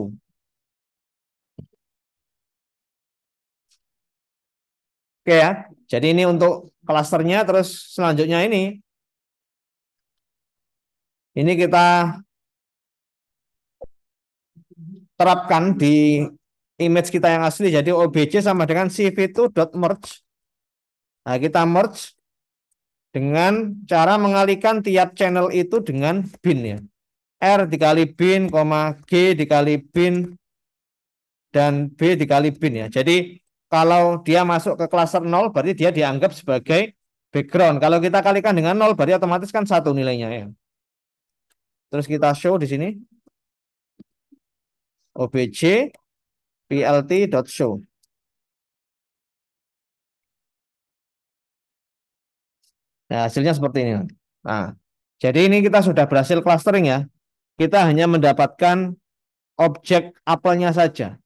Oke ya. Jadi ini untuk klasternya terus selanjutnya ini ini kita terapkan di image kita yang asli. Jadi OBJ sama dengan cv merge Nah, kita merge dengan cara mengalihkan tiap channel itu dengan bin ya. R dikali bin, G dikali bin, dan B dikali bin ya. Jadi kalau dia masuk ke cluster 0 berarti dia dianggap sebagai background. Kalau kita kalikan dengan 0 berarti otomatis kan satu nilainya ya. Terus kita show di sini obj plt.show. Nah, hasilnya seperti ini. Nah, jadi ini kita sudah berhasil clustering ya. Kita hanya mendapatkan objek apelnya saja.